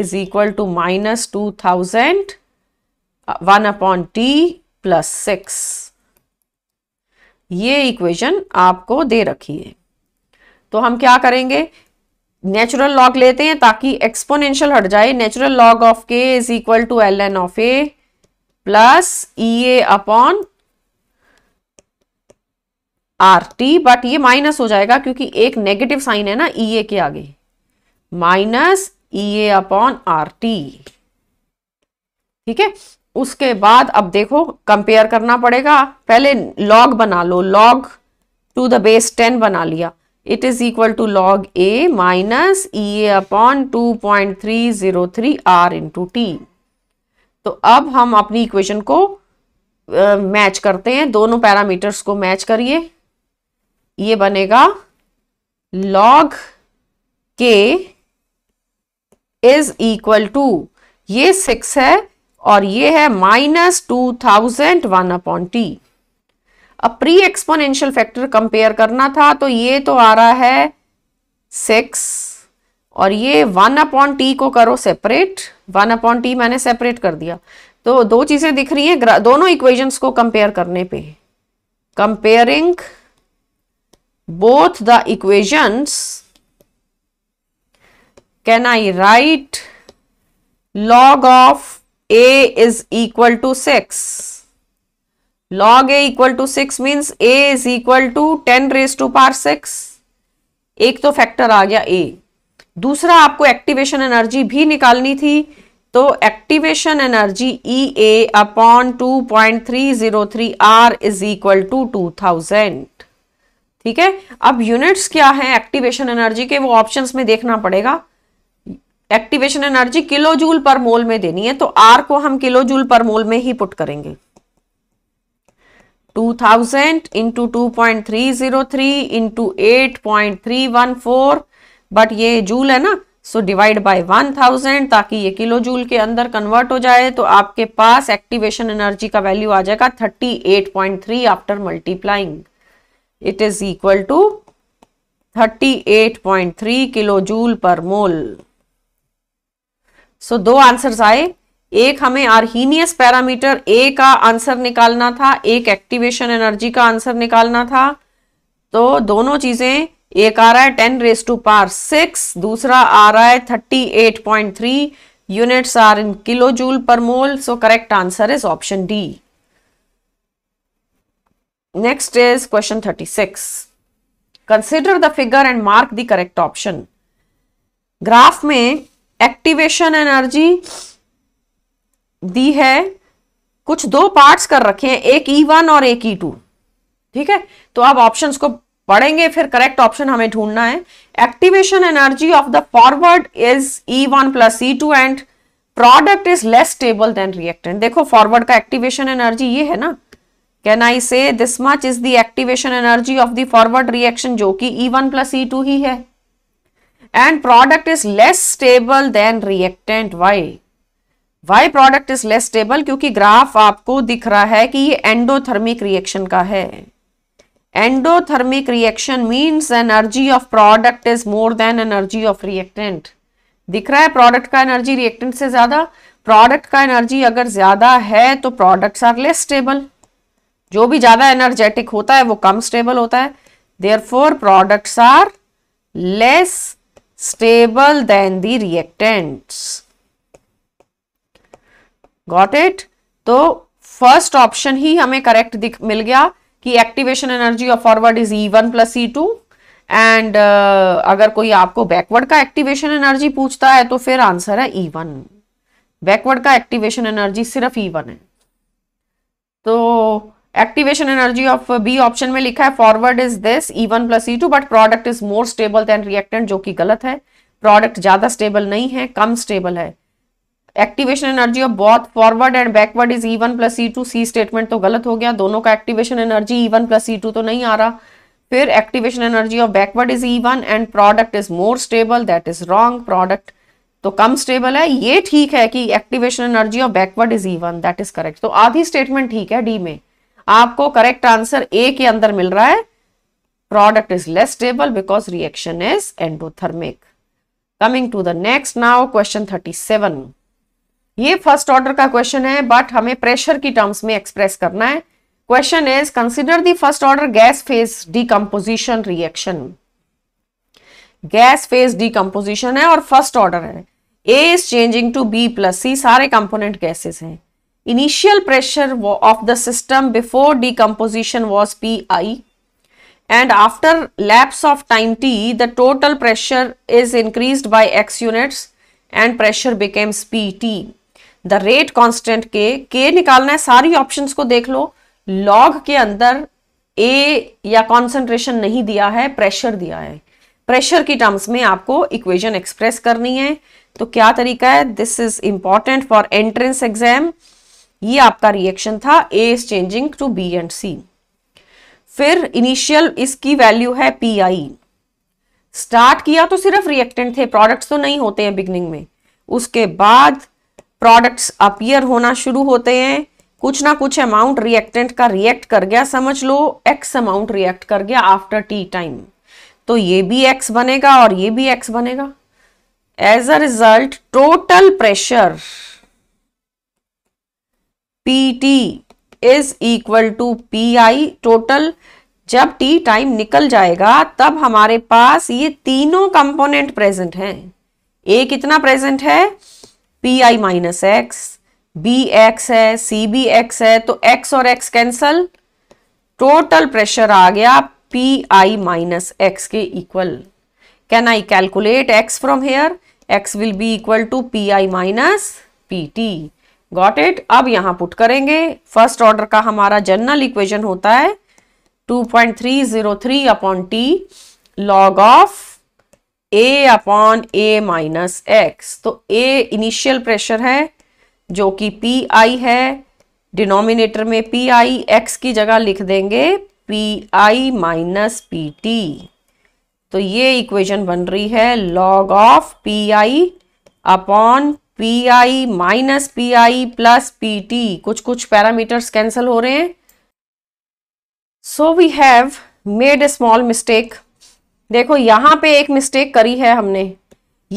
is equal to minus two thousand one upon T plus six ये इक्वेशन आपको दे रखी है तो हम क्या करेंगे नेचुरल लॉग लेते हैं ताकि एक्सपोनेंशियल हट जाए natural log of K is equal to L N of A plus E A upon R T but ये माइनस हो जाएगा क्योंकि एक नेगेटिव साइन है ना ई e ए के आगे minus E A upon R T ठीक है उसके बाद अब देखो कंपेयर करना पड़ेगा पहले लॉग बना लो log to the base ten बना लिया it is equal to log A minus E A upon two point three zero three R into T तो अब हम अपनी इक्वेशन को मैच uh, करते हैं दोनों पैरामीटर्स को मैच करिए ये बनेगा log K is equal to ये सिक्स है और ये है minus two thousand one upon T अब प्री एक्सपोनेंशियल फैक्टर कंपेयर करना था तो ये तो आ रहा है सिक्स और ये वन अपॉन टी को करो सेपरेट वन अपॉन टी मैंने सेपरेट कर दिया तो दो चीज़ें दिख रही हैं दोनों इक्वेशंस को कंपेयर करने पे comparing both the equations can I write log of A is equal to six log A equal to six means A is equal to ten raise to power six एक तो factor आ गया ए दूसरा आपको activation energy भी निकालनी थी तो activation energy E A upon two point three zero three R is equal to two thousand ठीक है अब यूनिट्स क्या है एक्टिवेशन एनर्जी के वो ऑप्शंस में देखना पड़ेगा activation energy kilo joule per मोल में देनी है तो आर को हम किलो जूल पर मोल में ही पुट करेंगे 2000 thousand into two point three zero three into eight point three one four but ये जूल है ना so divide by one thousand ताकि ये किलो जूल के अंदर कन्वर्ट हो जाए तो आपके पास एक्टिवेशन एनर्जी का वैल्यू आ जाएगा thirty eight point three after multiplying it is equal to thirty eight point three kilo joule per mole सो दो आंसर्स आए एक हमें आर्नियस पैरामीटर ए का आंसर निकालना था एक एक्टिवेशन एनर्जी का आंसर निकालना था तो दोनों चीजें एक आ रहा है ten raise to power six दूसरा आ रहा है thirty eight point three units are in kilo joule per mole so correct answer is option D next is question thirty six consider the figure and mark the correct option graph में activation energy दी है कुछ दो parts कर रखे हैं एक ई e one और एक ई e टू ठीक है तो आप ऑप्शंस को पढ़ेंगे फिर करेक्ट ऑप्शन हमें ढूंढना है activation energy of the forward is E one plus E two and product is less stable than reactant देखो फॉरवर्ड का एक्टिवेशन एनर्जी ये है ना can I say this much is the activation energy of the forward reaction जो कि E one plus E two ही है and product is less stable than reactant why why product is less stable क्योंकि graph आपको दिख रहा है कि ये एंडोथर्मिक रिएक्शन का है endothermic reaction means energy of product is more than energy of reactant दिख रहा है प्रोडक्ट का एनर्जी रिएक्टेंट से ज्यादा प्रोडक्ट का एनर्जी अगर ज्यादा है तो प्रोडक्ट्स आर लेस स्टेबल जो भी ज्यादा एनर्जेटिक होता है वो कम स्टेबल होता है therefore products are less stable than the reactants. Got it? तो फर्स्ट ऑप्शन ही हमें करेक्ट दिख मिल गया कि activation energy of forward is E one plus E two and अगर कोई आपको बैकवर्ड का एक्टिवेशन एनर्जी पूछता है तो फिर आंसर है ई वन बैकवर्ड का एक्टिवेशन एनर्जी सिर्फ ई e वन है तो activation energy of B option में लिखा है forward is this E one plus E two but product is more stable than reactant जो कि गलत है प्रोडक्ट ज्यादा स्टेबल नहीं है कम स्टेबल है activation energy of both forward and backward is E one plus E two C statement तो गलत हो गया दोनों का activation energy E one plus E two तो नहीं आ रहा फिर activation energy of backward is E one and product is more stable that is wrong product तो कम स्टेबल है ये ठीक है कि activation energy of backward is E one that is correct तो आधी स्टेटमेंट ठीक है डी में आपको करेक्ट आंसर ए के अंदर मिल रहा है product is less stable because reaction is endothermic coming to the next now question thirty seven ये फर्स्ट ऑर्डर का क्वेश्चन है बट हमें प्रेशर की टर्म्स में एक्सप्रेस करना है question is consider first order gas phase decomposition reaction gas phase decomposition है और फर्स्ट ऑर्डर है A is changing to B plus C सारे कंपोनेंट गैसेस हैं Initial pressure of the system before decomposition was Pi and after lapse of time t, the total pressure is increased by x units and pressure becomes Pt. the rate constant k k nikalna hai sari options ko dekh lo log ke andar a ya concentration nahi diya hai pressure diya hai pressure की terms में आपको equation express करनी है तो क्या तरीका है this is important for entrance exam ये आपका रिएक्शन था A is changing to B and C फिर इनिशियल इसकी वैल्यू है पी आई स्टार्ट किया तो सिर्फ रिएक्टेंट थे प्रोडक्ट्स तो नहीं होते हैं बिगनिंग में उसके बाद प्रोडक्ट्स अपियर होना शुरू होते हैं कुछ ना कुछ अमाउंट रिएक्टेंट का रिएक्ट कर गया समझ लो एक्स अमाउंट रिएक्ट कर गया आफ्टर टी टाइम तो ये भी एक्स बनेगा और ये भी एक्स बनेगा as a result total pressure P T is equal to P I total जब टी टाइम निकल जाएगा तब हमारे पास ये तीनों कंपोनेंट प्रेजेंट हैं ए कितना प्रेजेंट है P I minus X B X है सी बी एक्स है तो एक्स और एक्स कैंसल टोटल प्रेशर आ गया पी आई माइनस एक्स के equal can I calculate X from here X will be equal to P I minus P T got it अब यहाँ put करेंगे first order का हमारा general equation होता है 2.303 point three zero three upon T log of A upon A minus X तो A initial pressure है जो कि पी आई है डिनोमिनेटर में पी आई एक्स की जगह लिख देंगे P I minus P T तो ये इक्वेशन बन रही है log of P I upon P I minus P I plus P T कुछ कुछ पैरामीटर्स कैंसिल हो रहे हैं so we have made a small mistake देखो यहां पे एक मिस्टेक करी है हमने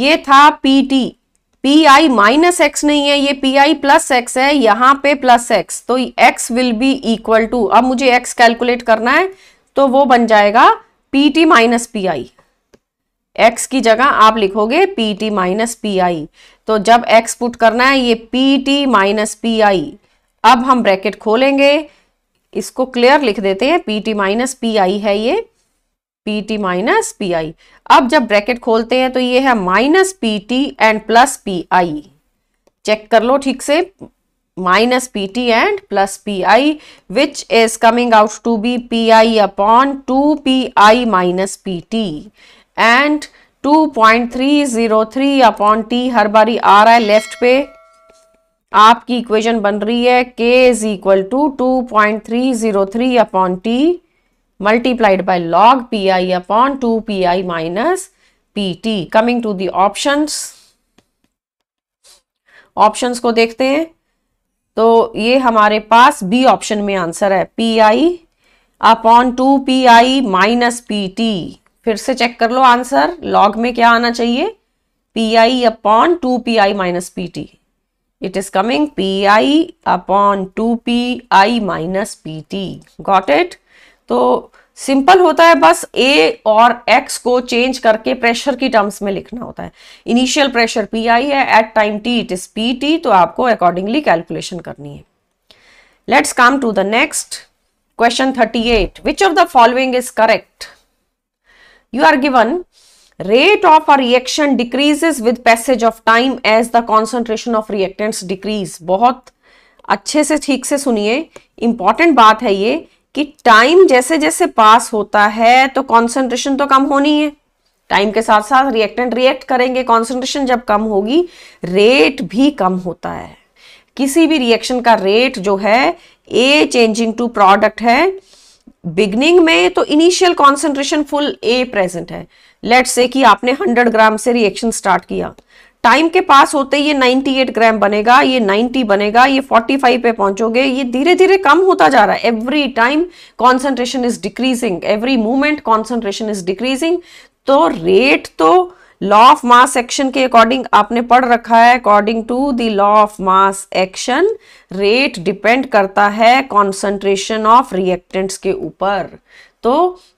ये था P T P I minus X नहीं है ये पी आई प्लस एक्स है यहां पे प्लस एक्स तो X will be equal to अब मुझे एक्स कैलकुलेट करना है तो वो बन जाएगा P T minus P I X की जगह आप लिखोगे P T minus P I तो जब एक्स पुट करना है ये P T minus P I अब हम ब्रैकेट खोलेंगे इसको क्लियर लिख देते हैं P T minus P I है ये P T minus P I अब जब ब्रैकेट खोलते हैं तो ये है minus P T and plus P I check कर लो ठीक से minus P T and plus P I which is coming out to be P I upon two P I minus P T and 2.303 upon T हर बारी आ रहा है left पे आपकी इक्वेशन बन रही है K is equal to two point three zero three upon T multiplied by log P I upon two P I minus P T coming to the options options को देखते हैं तो ये हमारे पास बी ऑप्शन में आंसर है P I upon two P I minus P T फिर से चेक कर लो आंसर लॉग में क्या आना चाहिए P I upon two P I minus P T it is coming P I upon two P I minus P T got it तो simple होता है बस ए और एक्स को चेंज करके प्रेशर की टर्म्स में लिखना होता है इनिशियल प्रेशर पी आई है at time T it is P T तो आपको अकॉर्डिंगली कैलकुलेशन करनी है let's come to the next question thirty eight which of the following is correct you are given rate of a reaction decreases with passage of time as the concentration of reactants decrease बहुत अच्छे से ठीक से सुनिए important बात है ये कि टाइम जैसे जैसे पास होता है तो कॉन्सेंट्रेशन तो कम होनी है टाइम के साथ साथ रिएक्टेंट रिएक्ट करेंगे कॉन्सेंट्रेशन जब कम होगी रेट भी कम होता है किसी भी रिएक्शन का रेट जो है ए चेंजिंग टू प्रोडक्ट है बिगनिंग में तो initial concentration full A present है लेट से कि आपने 100 ग्राम से रिएक्शन स्टार्ट किया टाइम के पास होते ये 98 ग्राम बनेगा ये 90 बनेगा ये 45 पे पहुंचोगे ये धीरे धीरे कम होता जा रहा है every time concentration is decreasing every movement concentration is decreasing तो रेट तो लॉ ऑफ मास एक्शन के अकॉर्डिंग आपने पढ़ रखा है according to the law of mass action rate depend करता है कॉन्सेंट्रेशन ऑफ रिएक्टेंट्स के ऊपर तो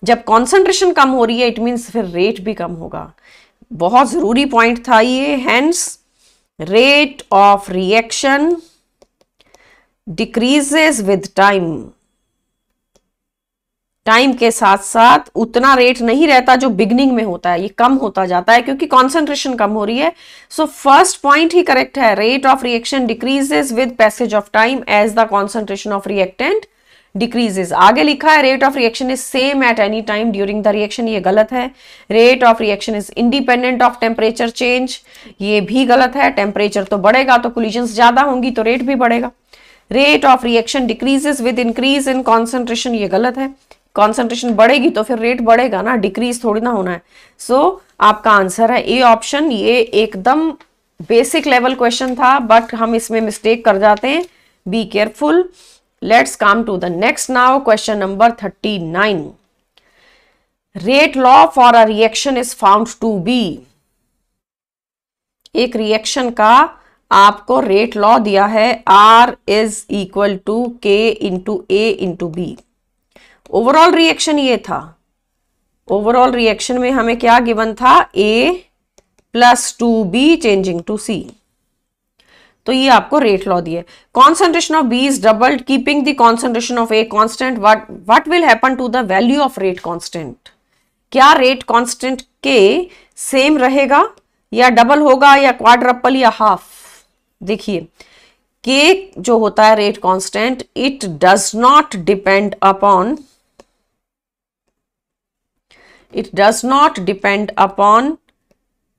जब कॉन्सेंट्रेशन कम हो रही है इट मीन्स फिर रेट भी कम होगा बहुत जरूरी पॉइंट था ये hence rate of reaction decreases with time time के साथ साथ उतना रेट नहीं रहता जो बिगनिंग में होता है ये कम होता जाता है क्योंकि कॉन्सेंट्रेशन कम हो रही है सो फर्स्ट पॉइंट ही करेक्ट है rate of reaction decreases with passage of time as the concentration of reactant decreases आगे लिखा है rate of reaction is same at any time during the reaction ये गलत है rate of reaction is independent of temperature change ये भी गलत है टेम्परेचर तो बढ़ेगा तो कुलिजन ज्यादा होंगी तो रेट भी बढ़ेगा rate of reaction decreases with increase in concentration ये गलत है कॉन्सेंट्रेशन बढ़ेगी तो फिर रेट बढ़ेगा ना डिक्रीज थोड़ी ना होना है सो so, आपका आंसर है ए ऑप्शन ये एकदम बेसिक लेवल क्वेश्चन था बट हम इसमें मिस्टेक कर जाते हैं be careful let's come to the next now question number thirty nine rate law for a reaction is found to be एक रिएक्शन का आपको रेट लॉ दिया है R is equal to K into A into B overall reaction ये था overall reaction में हमें क्या गिवन था A plus two B changing to सी तो ये आपको रेट लॉ दिए concentration of B is doubled keeping the concentration of A constant what will happen to the value of rate constant क्या rate constant K same रहेगा या double होगा या quadruple या हाफ देखिए के जो होता है rate constant it does not depend upon it does not depend upon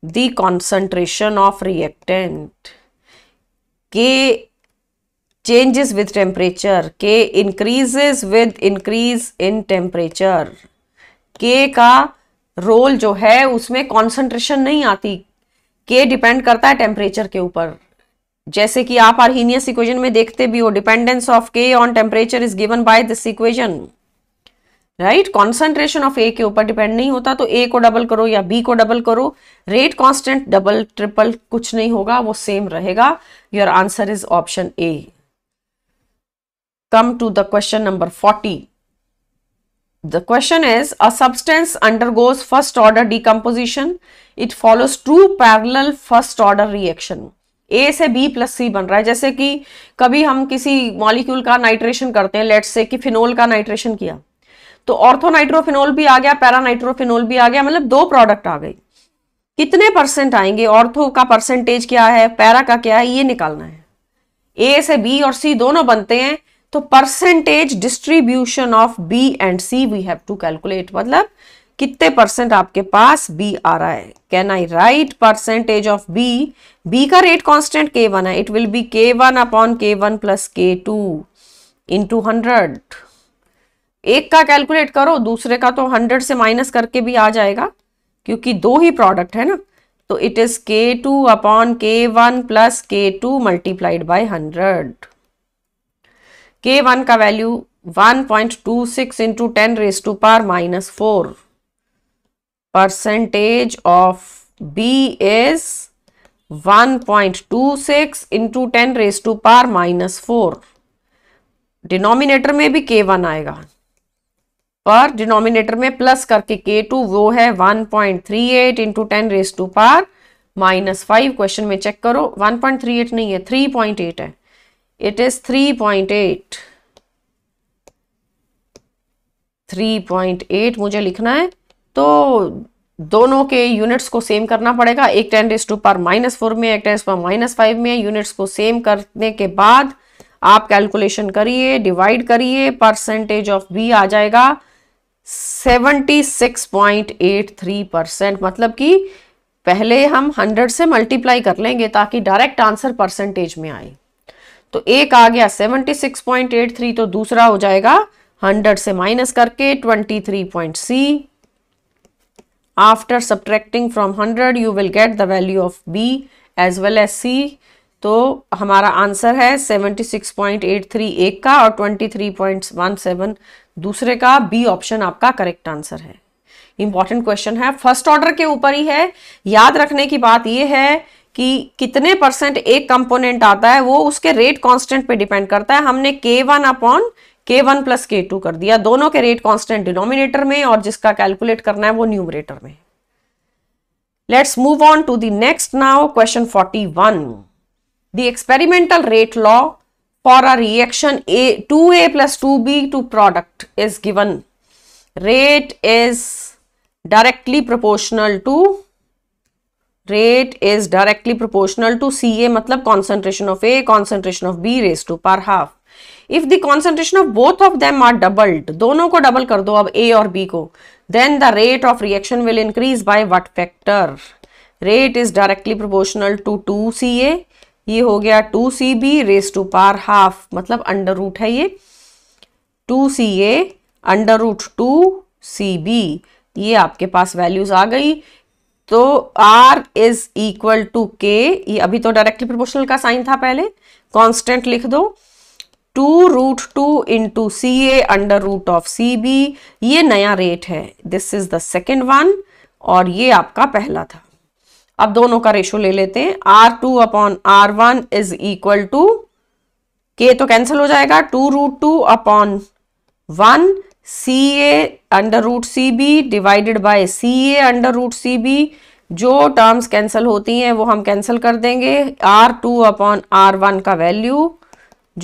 the concentration of reactant. K changes with temperature, K increases with increase in temperature. K का रोल जो है उसमें कॉन्सेंट्रेशन नहीं आती के डिपेंड करता है टेम्परेचर के ऊपर जैसे कि आप आरहीनियस इक्वेशन में देखते भी हो dependence of K on temperature is given by this equation right concentration of A के ऊपर डिपेंड नहीं होता तो ए को डबल करो या बी को डबल करो रेट कॉन्स्टेंट डबल ट्रिपल कुछ नहीं होगा वो सेम रहेगा your answer is option A come to the question number forty the question is a substance undergoes first order decomposition it follows two parallel first order reaction A से B plus सी बन रहा है जैसे कि कभी हम किसी मॉलिक्यूल का नाइट्रेशन करते हैं लेट्स से कि फिनोल का नाइट्रेशन किया तो ऑर्थोनाइट्रोफिनोल भी आ गया पैरानाइट्रोफिनोल भी आ गया मतलब दो प्रोडक्ट आ गई कितने परसेंट आएंगे ऑर्थो का परसेंटेज क्या है पैरा का क्या है ये निकालना है ए से बी और सी दोनों बनते हैं तो percentage distribution of B and C we have to calculate मतलब कितने परसेंट आपके पास बी आ रहा है can I write percentage of B B का रेट कांस्टेंट के वन है it will be K one upon K one plus K two into hundred एक का कैलकुलेट करो दूसरे का तो हंड्रेड से माइनस करके भी आ जाएगा क्योंकि दो ही प्रोडक्ट है ना तो it is K two upon K one plus K two multiplied by hundred K one का value one point two six into ten raise to power minus four percentage of B is one point two six into ten raise to power minus four denominator में भी के one आएगा पर denominator में plus करके के to वो है 1.38 point three eight into ten raise to power minus five question में चेक करो 1.38 नहीं है 3.8 है it is 3.8 point eight three मुझे लिखना है तो दोनों के यूनिट्स को सेम करना पड़ेगा एक ten raise to power minus four में एक टेन पार माइनस फाइव में यूनिट्स को सेम करने के बाद आप कैलकुलेशन करिए डिवाइड करिए परसेंटेज ऑफ बी आ जाएगा 76.83 परसेंट मतलब कि पहले हम 100 से मल्टीप्लाई कर लेंगे ताकि डायरेक्ट आंसर परसेंटेज में आए तो एक आ गया 76.83 तो दूसरा हो जाएगा 100 से माइनस करके 23. C after subtracting from 100 you will get the value of B as well as C तो हमारा आंसर है 76.83 एक का और 23.17 दूसरे का बी ऑप्शन आपका करेक्ट आंसर है इंपॉर्टेंट क्वेश्चन है फर्स्ट ऑर्डर के ऊपर ही है याद रखने की बात यह है कि कितने परसेंट एक कंपोनेंट आता है वो उसके रेट कांस्टेंट पे डिपेंड करता है हमने K one upon K one plus K two कर दिया दोनों के रेट कांस्टेंट डिनोमिनेटर में और जिसका कैलकुलेट करना है वो न्यूमरेटर में let's move on to the next now question forty one the experimental rate law for a reaction A 2A plus 2B to product is given. Rate is directly proportional to rate is directly proportional to CA matlab concentration of A, concentration of B raised to power half. If the concentration of both of them are doubled, dono ko double kar do ab A aur B ko then the rate of reaction will increase by what factor? Rate is directly proportional to 2ca ये हो गया two C B raise to power half मतलब under root है ये two C A under root two C B ये आपके पास values आ गई तो R is equal to K ये अभी तो डायरेक्टली प्रोपोर्शनल का साइन था पहले कांस्टेंट लिख दो two root two into C A under root of C B ये नया रेट है this is the second one और ये आपका पहला था अब दोनों का रेशो ले लेते हैं R two upon R one is equal to K तो कैंसिल हो जाएगा two root two upon one C A under root C B divided by C A under root C B जो टर्म्स कैंसिल होती हैं वो हम cancel कर देंगे R two upon R one का वैल्यू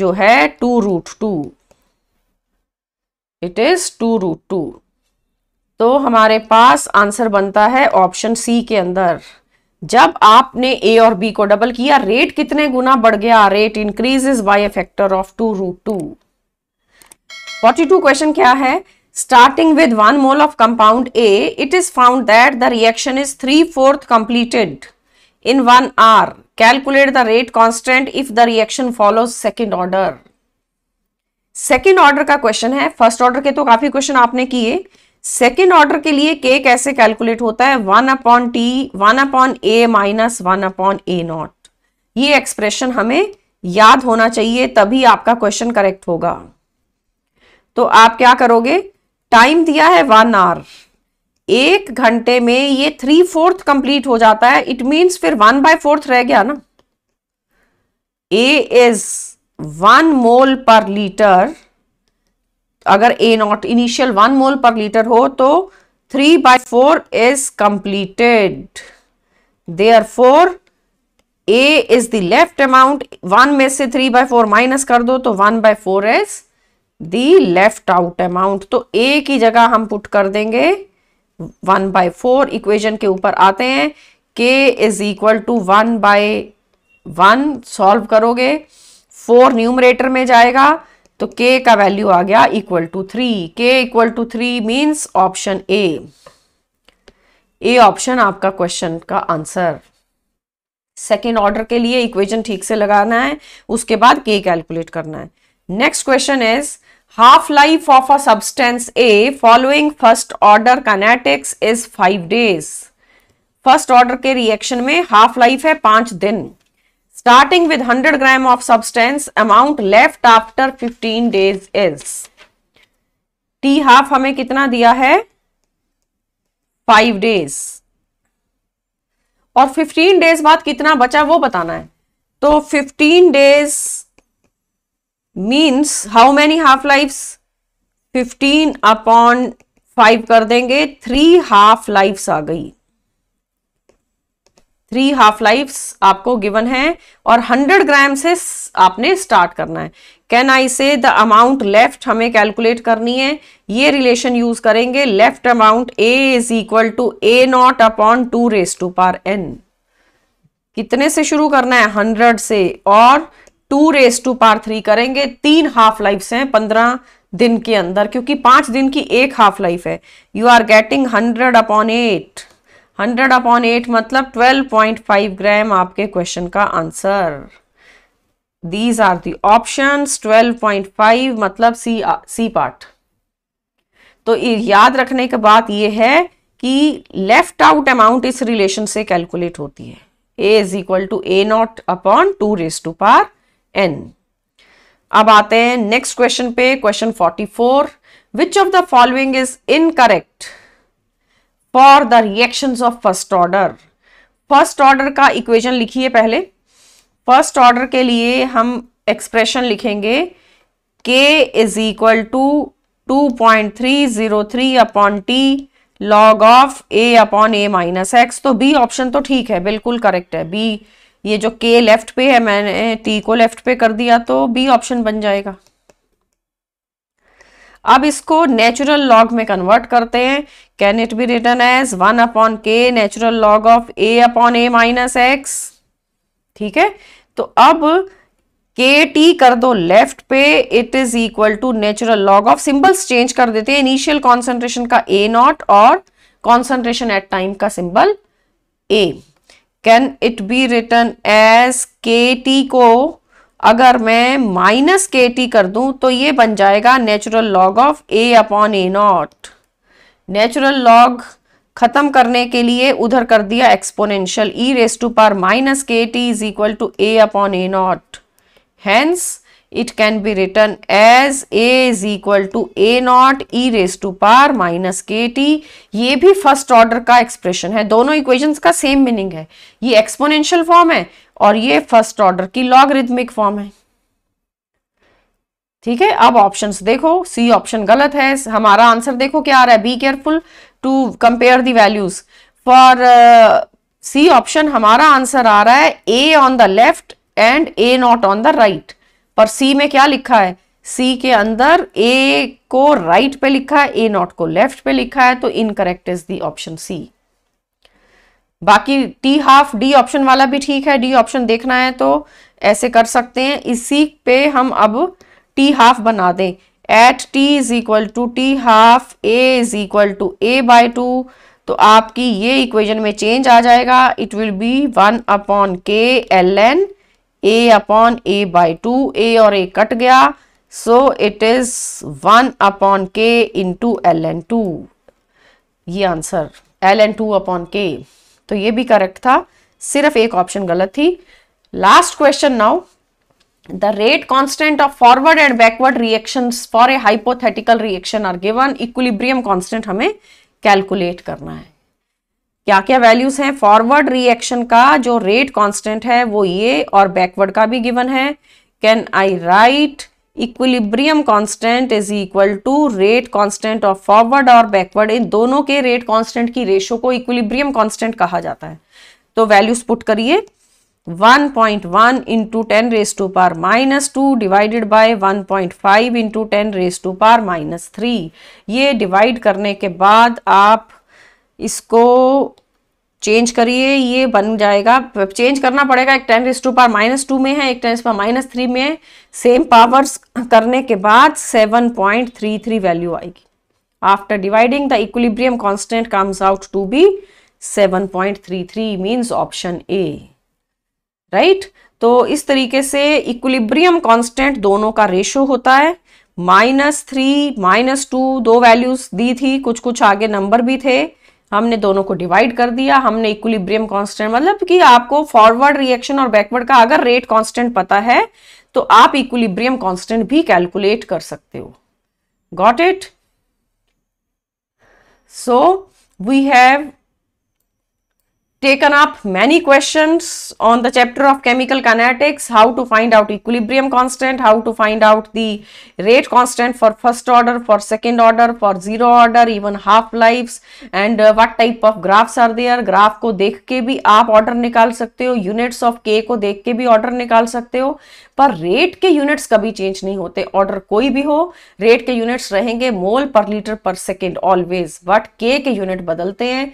जो है two root two it is two root two तो हमारे पास आंसर बनता है ऑप्शन सी के अंदर जब आपने ए और बी को डबल किया रेट कितने गुना बढ़ गया rate increases by a factor of two root two forty two question क्या है starting with one mole of compound A it is found that the reaction is three fourth completed in one hour calculate the rate constant if the reaction follow second order second order का question है first order के तो काफी question आपने किए second order के लिए के कैसे कैलकुलेट होता है one upon T one upon A minus one upon A not ये एक्सप्रेशन हमें याद होना चाहिए तभी आपका क्वेश्चन करेक्ट होगा तो आप क्या करोगे टाइम दिया है वन आवर एक घंटे में ये थ्री फोर्थ कंप्लीट हो जाता है इट मीन्स फिर वन बाय फोर्थ रह गया ना ए is one mole per litre अगर A not initial one mole per litre हो तो three by four is completed they are four A is the left amount one में से three by four minus कर दो तो one by four is the left out amount तो A की जगह हम पुट कर देंगे वन बाय फोर इक्वेजन के ऊपर आते हैं K is equal to one by one solve करोगे फोर न्यूमरेटर में जाएगा तो के का वैल्यू आ गया equal to three K equal to three means option A A option आपका क्वेश्चन का आंसर सेकेंड ऑर्डर के लिए इक्वेशन ठीक से लगाना है उसके बाद के कैलकुलेट करना है next question is half life of a substance a following first order kinetics is five days first order के रिएक्शन में हाफ लाइफ है पांच दिन starting with 100 gram of substance amount left after 15 days is T half हमें कितना दिया है five days और 15 डेज बाद कितना बचा वो बताना है तो 15 days means how many half lifes 15 upon five कर देंगे थ्री हाफ लाइफ्स आ गई थ्री हाफ लाइफ आपको गिवन है और हंड्रेड ग्राम से आपने स्टार्ट करना है can I say the amount left हमें कैलकुलेट करनी है ये रिलेशन यूज करेंगे left amount A is equal to A not upon two raise to power N कितने से शुरू करना है हंड्रेड से और two raise to power three करेंगे तीन हाफ लाइफ हैं पंद्रह दिन के अंदर क्योंकि पांच दिन की एक हाफ लाइफ है you are getting hundred upon eight hundred upon eight मतलब ट्वेल्व पॉइंट फाइव ग्राम आपके क्वेश्चन का answer these are the option twelve point five मतलब सी सी पार्ट तो याद रखने की बात यह है कि लेफ्ट आउट अमाउंट इस रिलेशन से कैलकुलेट होती है A is equal to A not upon two raise to power N अब आते हैं नेक्स्ट क्वेश्चन पे question forty four which of the following is incorrect for the reaction of first order first order का equation लिखिए पहले first order के लिए हम एक्सप्रेशन लिखेंगे k is equal to two point three zero three upon T log of A upon A minus X तो B option तो ठीक है बिल्कुल करेक्ट है बी ये जो के लेफ्ट पे है मैंने टी को लेफ्ट पे कर दिया तो बी ऑप्शन बन जाएगा अब इसको नेचुरल लॉग में कन्वर्ट करते हैं can it be written as one upon K natural log of A upon A minus X ठीक है तो अब के टी कर दो लेफ्ट पे it is equal to natural log of symbols change कर देते हैं इनिशियल कॉन्सेंट्रेशन का ए नॉट और कॉन्सेंट्रेशन एट टाइम का symbol A can it be written as K T को अगर मैं माइनस के टी कर दूं तो ये बन जाएगा natural log of A upon A not natural log खत्म करने के लिए उधर कर दिया exponential E raise to power minus K T is equal to A upon A not hence it can be written as A is equal to A not E raise to power minus K T ये भी first order का expression है दोनों equations का same meaning है ये exponential form है और ये फर्स्ट ऑर्डर की लॉगरिथमिक फॉर्म है ठीक है अब ऑप्शंस देखो सी ऑप्शन गलत है हमारा आंसर देखो क्या आ रहा है be careful to compare the values for C option हमारा आंसर आ रहा है A on the left and A not on the right पर सी में क्या लिखा है सी के अंदर ए को राइट right पे लिखा है ए नॉट को लेफ्ट पे लिखा है तो incorrect is the option C बाकी टी हाफ डी ऑप्शन वाला भी ठीक है डी ऑप्शन देखना है तो ऐसे कर सकते हैं इसी पे हम अब टी हाफ बना दें at T is equal to T half A is equal to A by two तो आपकी ये इक्वेशन में चेंज आ जाएगा it will be one upon K L N A upon A by two A और A कट गया so it is one upon K in two L N two ये answer L N two upon K तो ये भी correct था सिर्फ एक ऑप्शन गलत थी last question now the rate constant of forward and backward reaction for a hypothetical reaction are given equilibrium constant हमें कैलकुलेट करना है क्या क्या वैल्यूज हैं फॉरवर्ड रिएक्शन का जो रेट कांस्टेंट है वो ये और बैकवर्ड का भी गिवन है can I write equilibrium constant is equal to rate constant of forward और बैकवर्ड इन दोनों के रेट कांस्टेंट की रेशो को इक्विलिब्रियम कांस्टेंट कहा जाता है तो वैल्यूज पुट करिए 1.1 point one into ten raise to power minus two divided by one point five into ten raise to power minus three ये डिवाइड करने के बाद आप इसको चेंज करिए ये बन जाएगा चेंज करना पड़ेगा एक ten two power minus two में है एक टेन पावर माइनस थ्री में है सेम पावर्स करने के बाद seven point three three value आएगी after dividing the equilibrium constant comes out to be seven point three three means option A right तो इस तरीके से इक्विलिब्रियम कॉन्स्टेंट दोनों का रेशो होता है माइनस थ्री माइनस टू दो वैल्यूज दी थी कुछ कुछ आगे नंबर भी थे हमने दोनों को डिवाइड कर दिया हमने इक्विलिब्रियम कांस्टेंट मतलब कि आपको फॉरवर्ड रिएक्शन और बैकवर्ड का अगर रेट कांस्टेंट पता है तो आप इक्विलिब्रियम कांस्टेंट भी कैलकुलेट कर सकते हो got it so we have taken up many questions on the chapter of chemical kinetics, how to find out equilibrium constant, how to find out the rate constant for first order, for second order, for zero order, even half lives and uh, what type of graphs are there. Graph ko dekh ke bhi aap order nikal sakte ho units of k ko dekh ke bhi order nikal sakte ho पर rate के units कभी change नहीं होते order कोई भी हो rate के units रहेंगे मोल पर लीटर पर सेकेंड ऑलवेज बट के के यूनिट बदलते हैं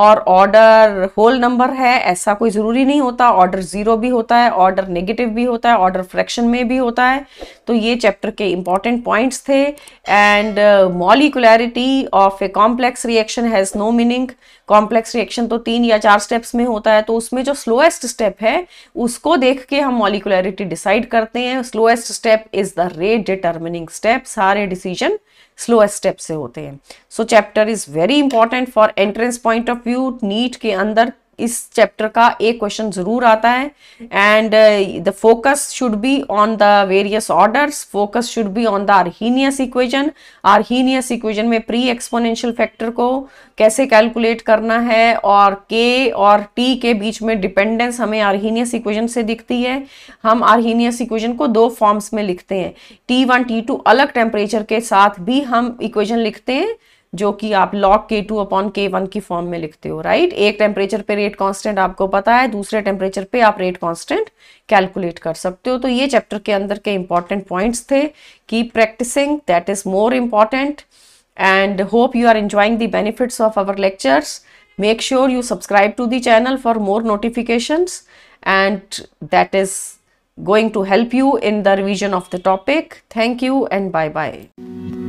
और ऑर्डर होल नंबर है ऐसा कोई ज़रूरी नहीं होता ऑर्डर ज़ीरो भी होता है ऑर्डर नेगेटिव भी होता है ऑर्डर फ्रैक्शन में भी होता है तो ये चैप्टर के इंपॉर्टेंट पॉइंट्स थे and molecularity of a complex reaction has no meaning complex reaction तो तीन या चार स्टेप्स में होता है तो उसमें जो स्लोएस्ट स्टेप है उसको देख के हम मॉलिकुलरिटी डिसाइड करते हैं slowest step is the rate determining step सारे डिसीजन स्लोएस्ट स्टेप से होते हैं so chapter is very important for entrance point of view NEET के अंदर इस चैप्टर का एक क्वेश्चन जरूर आता है and the focus should be on the various orders focus should be on the Arrhenius equation Arrhenius equation में pre exponential factor को कैसे कैलकुलेट करना है और के और टी के बीच में डिपेंडेंस हमें आर्नियस इक्वेशन से दिखती है हम आर्नियस इक्वेजन को दो फॉर्म्स में लिखते हैं टी वन टी टू अलग टेम्परेचर के साथ भी हम इक्वेजन लिखते हैं जो कि आप log K two upon K one की फॉर्म में लिखते हो राइट एक टेम्परेचर पे रेट कांस्टेंट आपको पता है दूसरे टेम्परेचर पे आप रेट कांस्टेंट कैलकुलेट कर सकते हो तो ये चैप्टर के अंदर के इंपॉर्टेंट पॉइंट्स थे की practicing that is more important and hope you are enjoying the benefits of our lectures make sure you subscribe to the channel for more notification and that is going to help you in the revision of the topic thank you and bye bye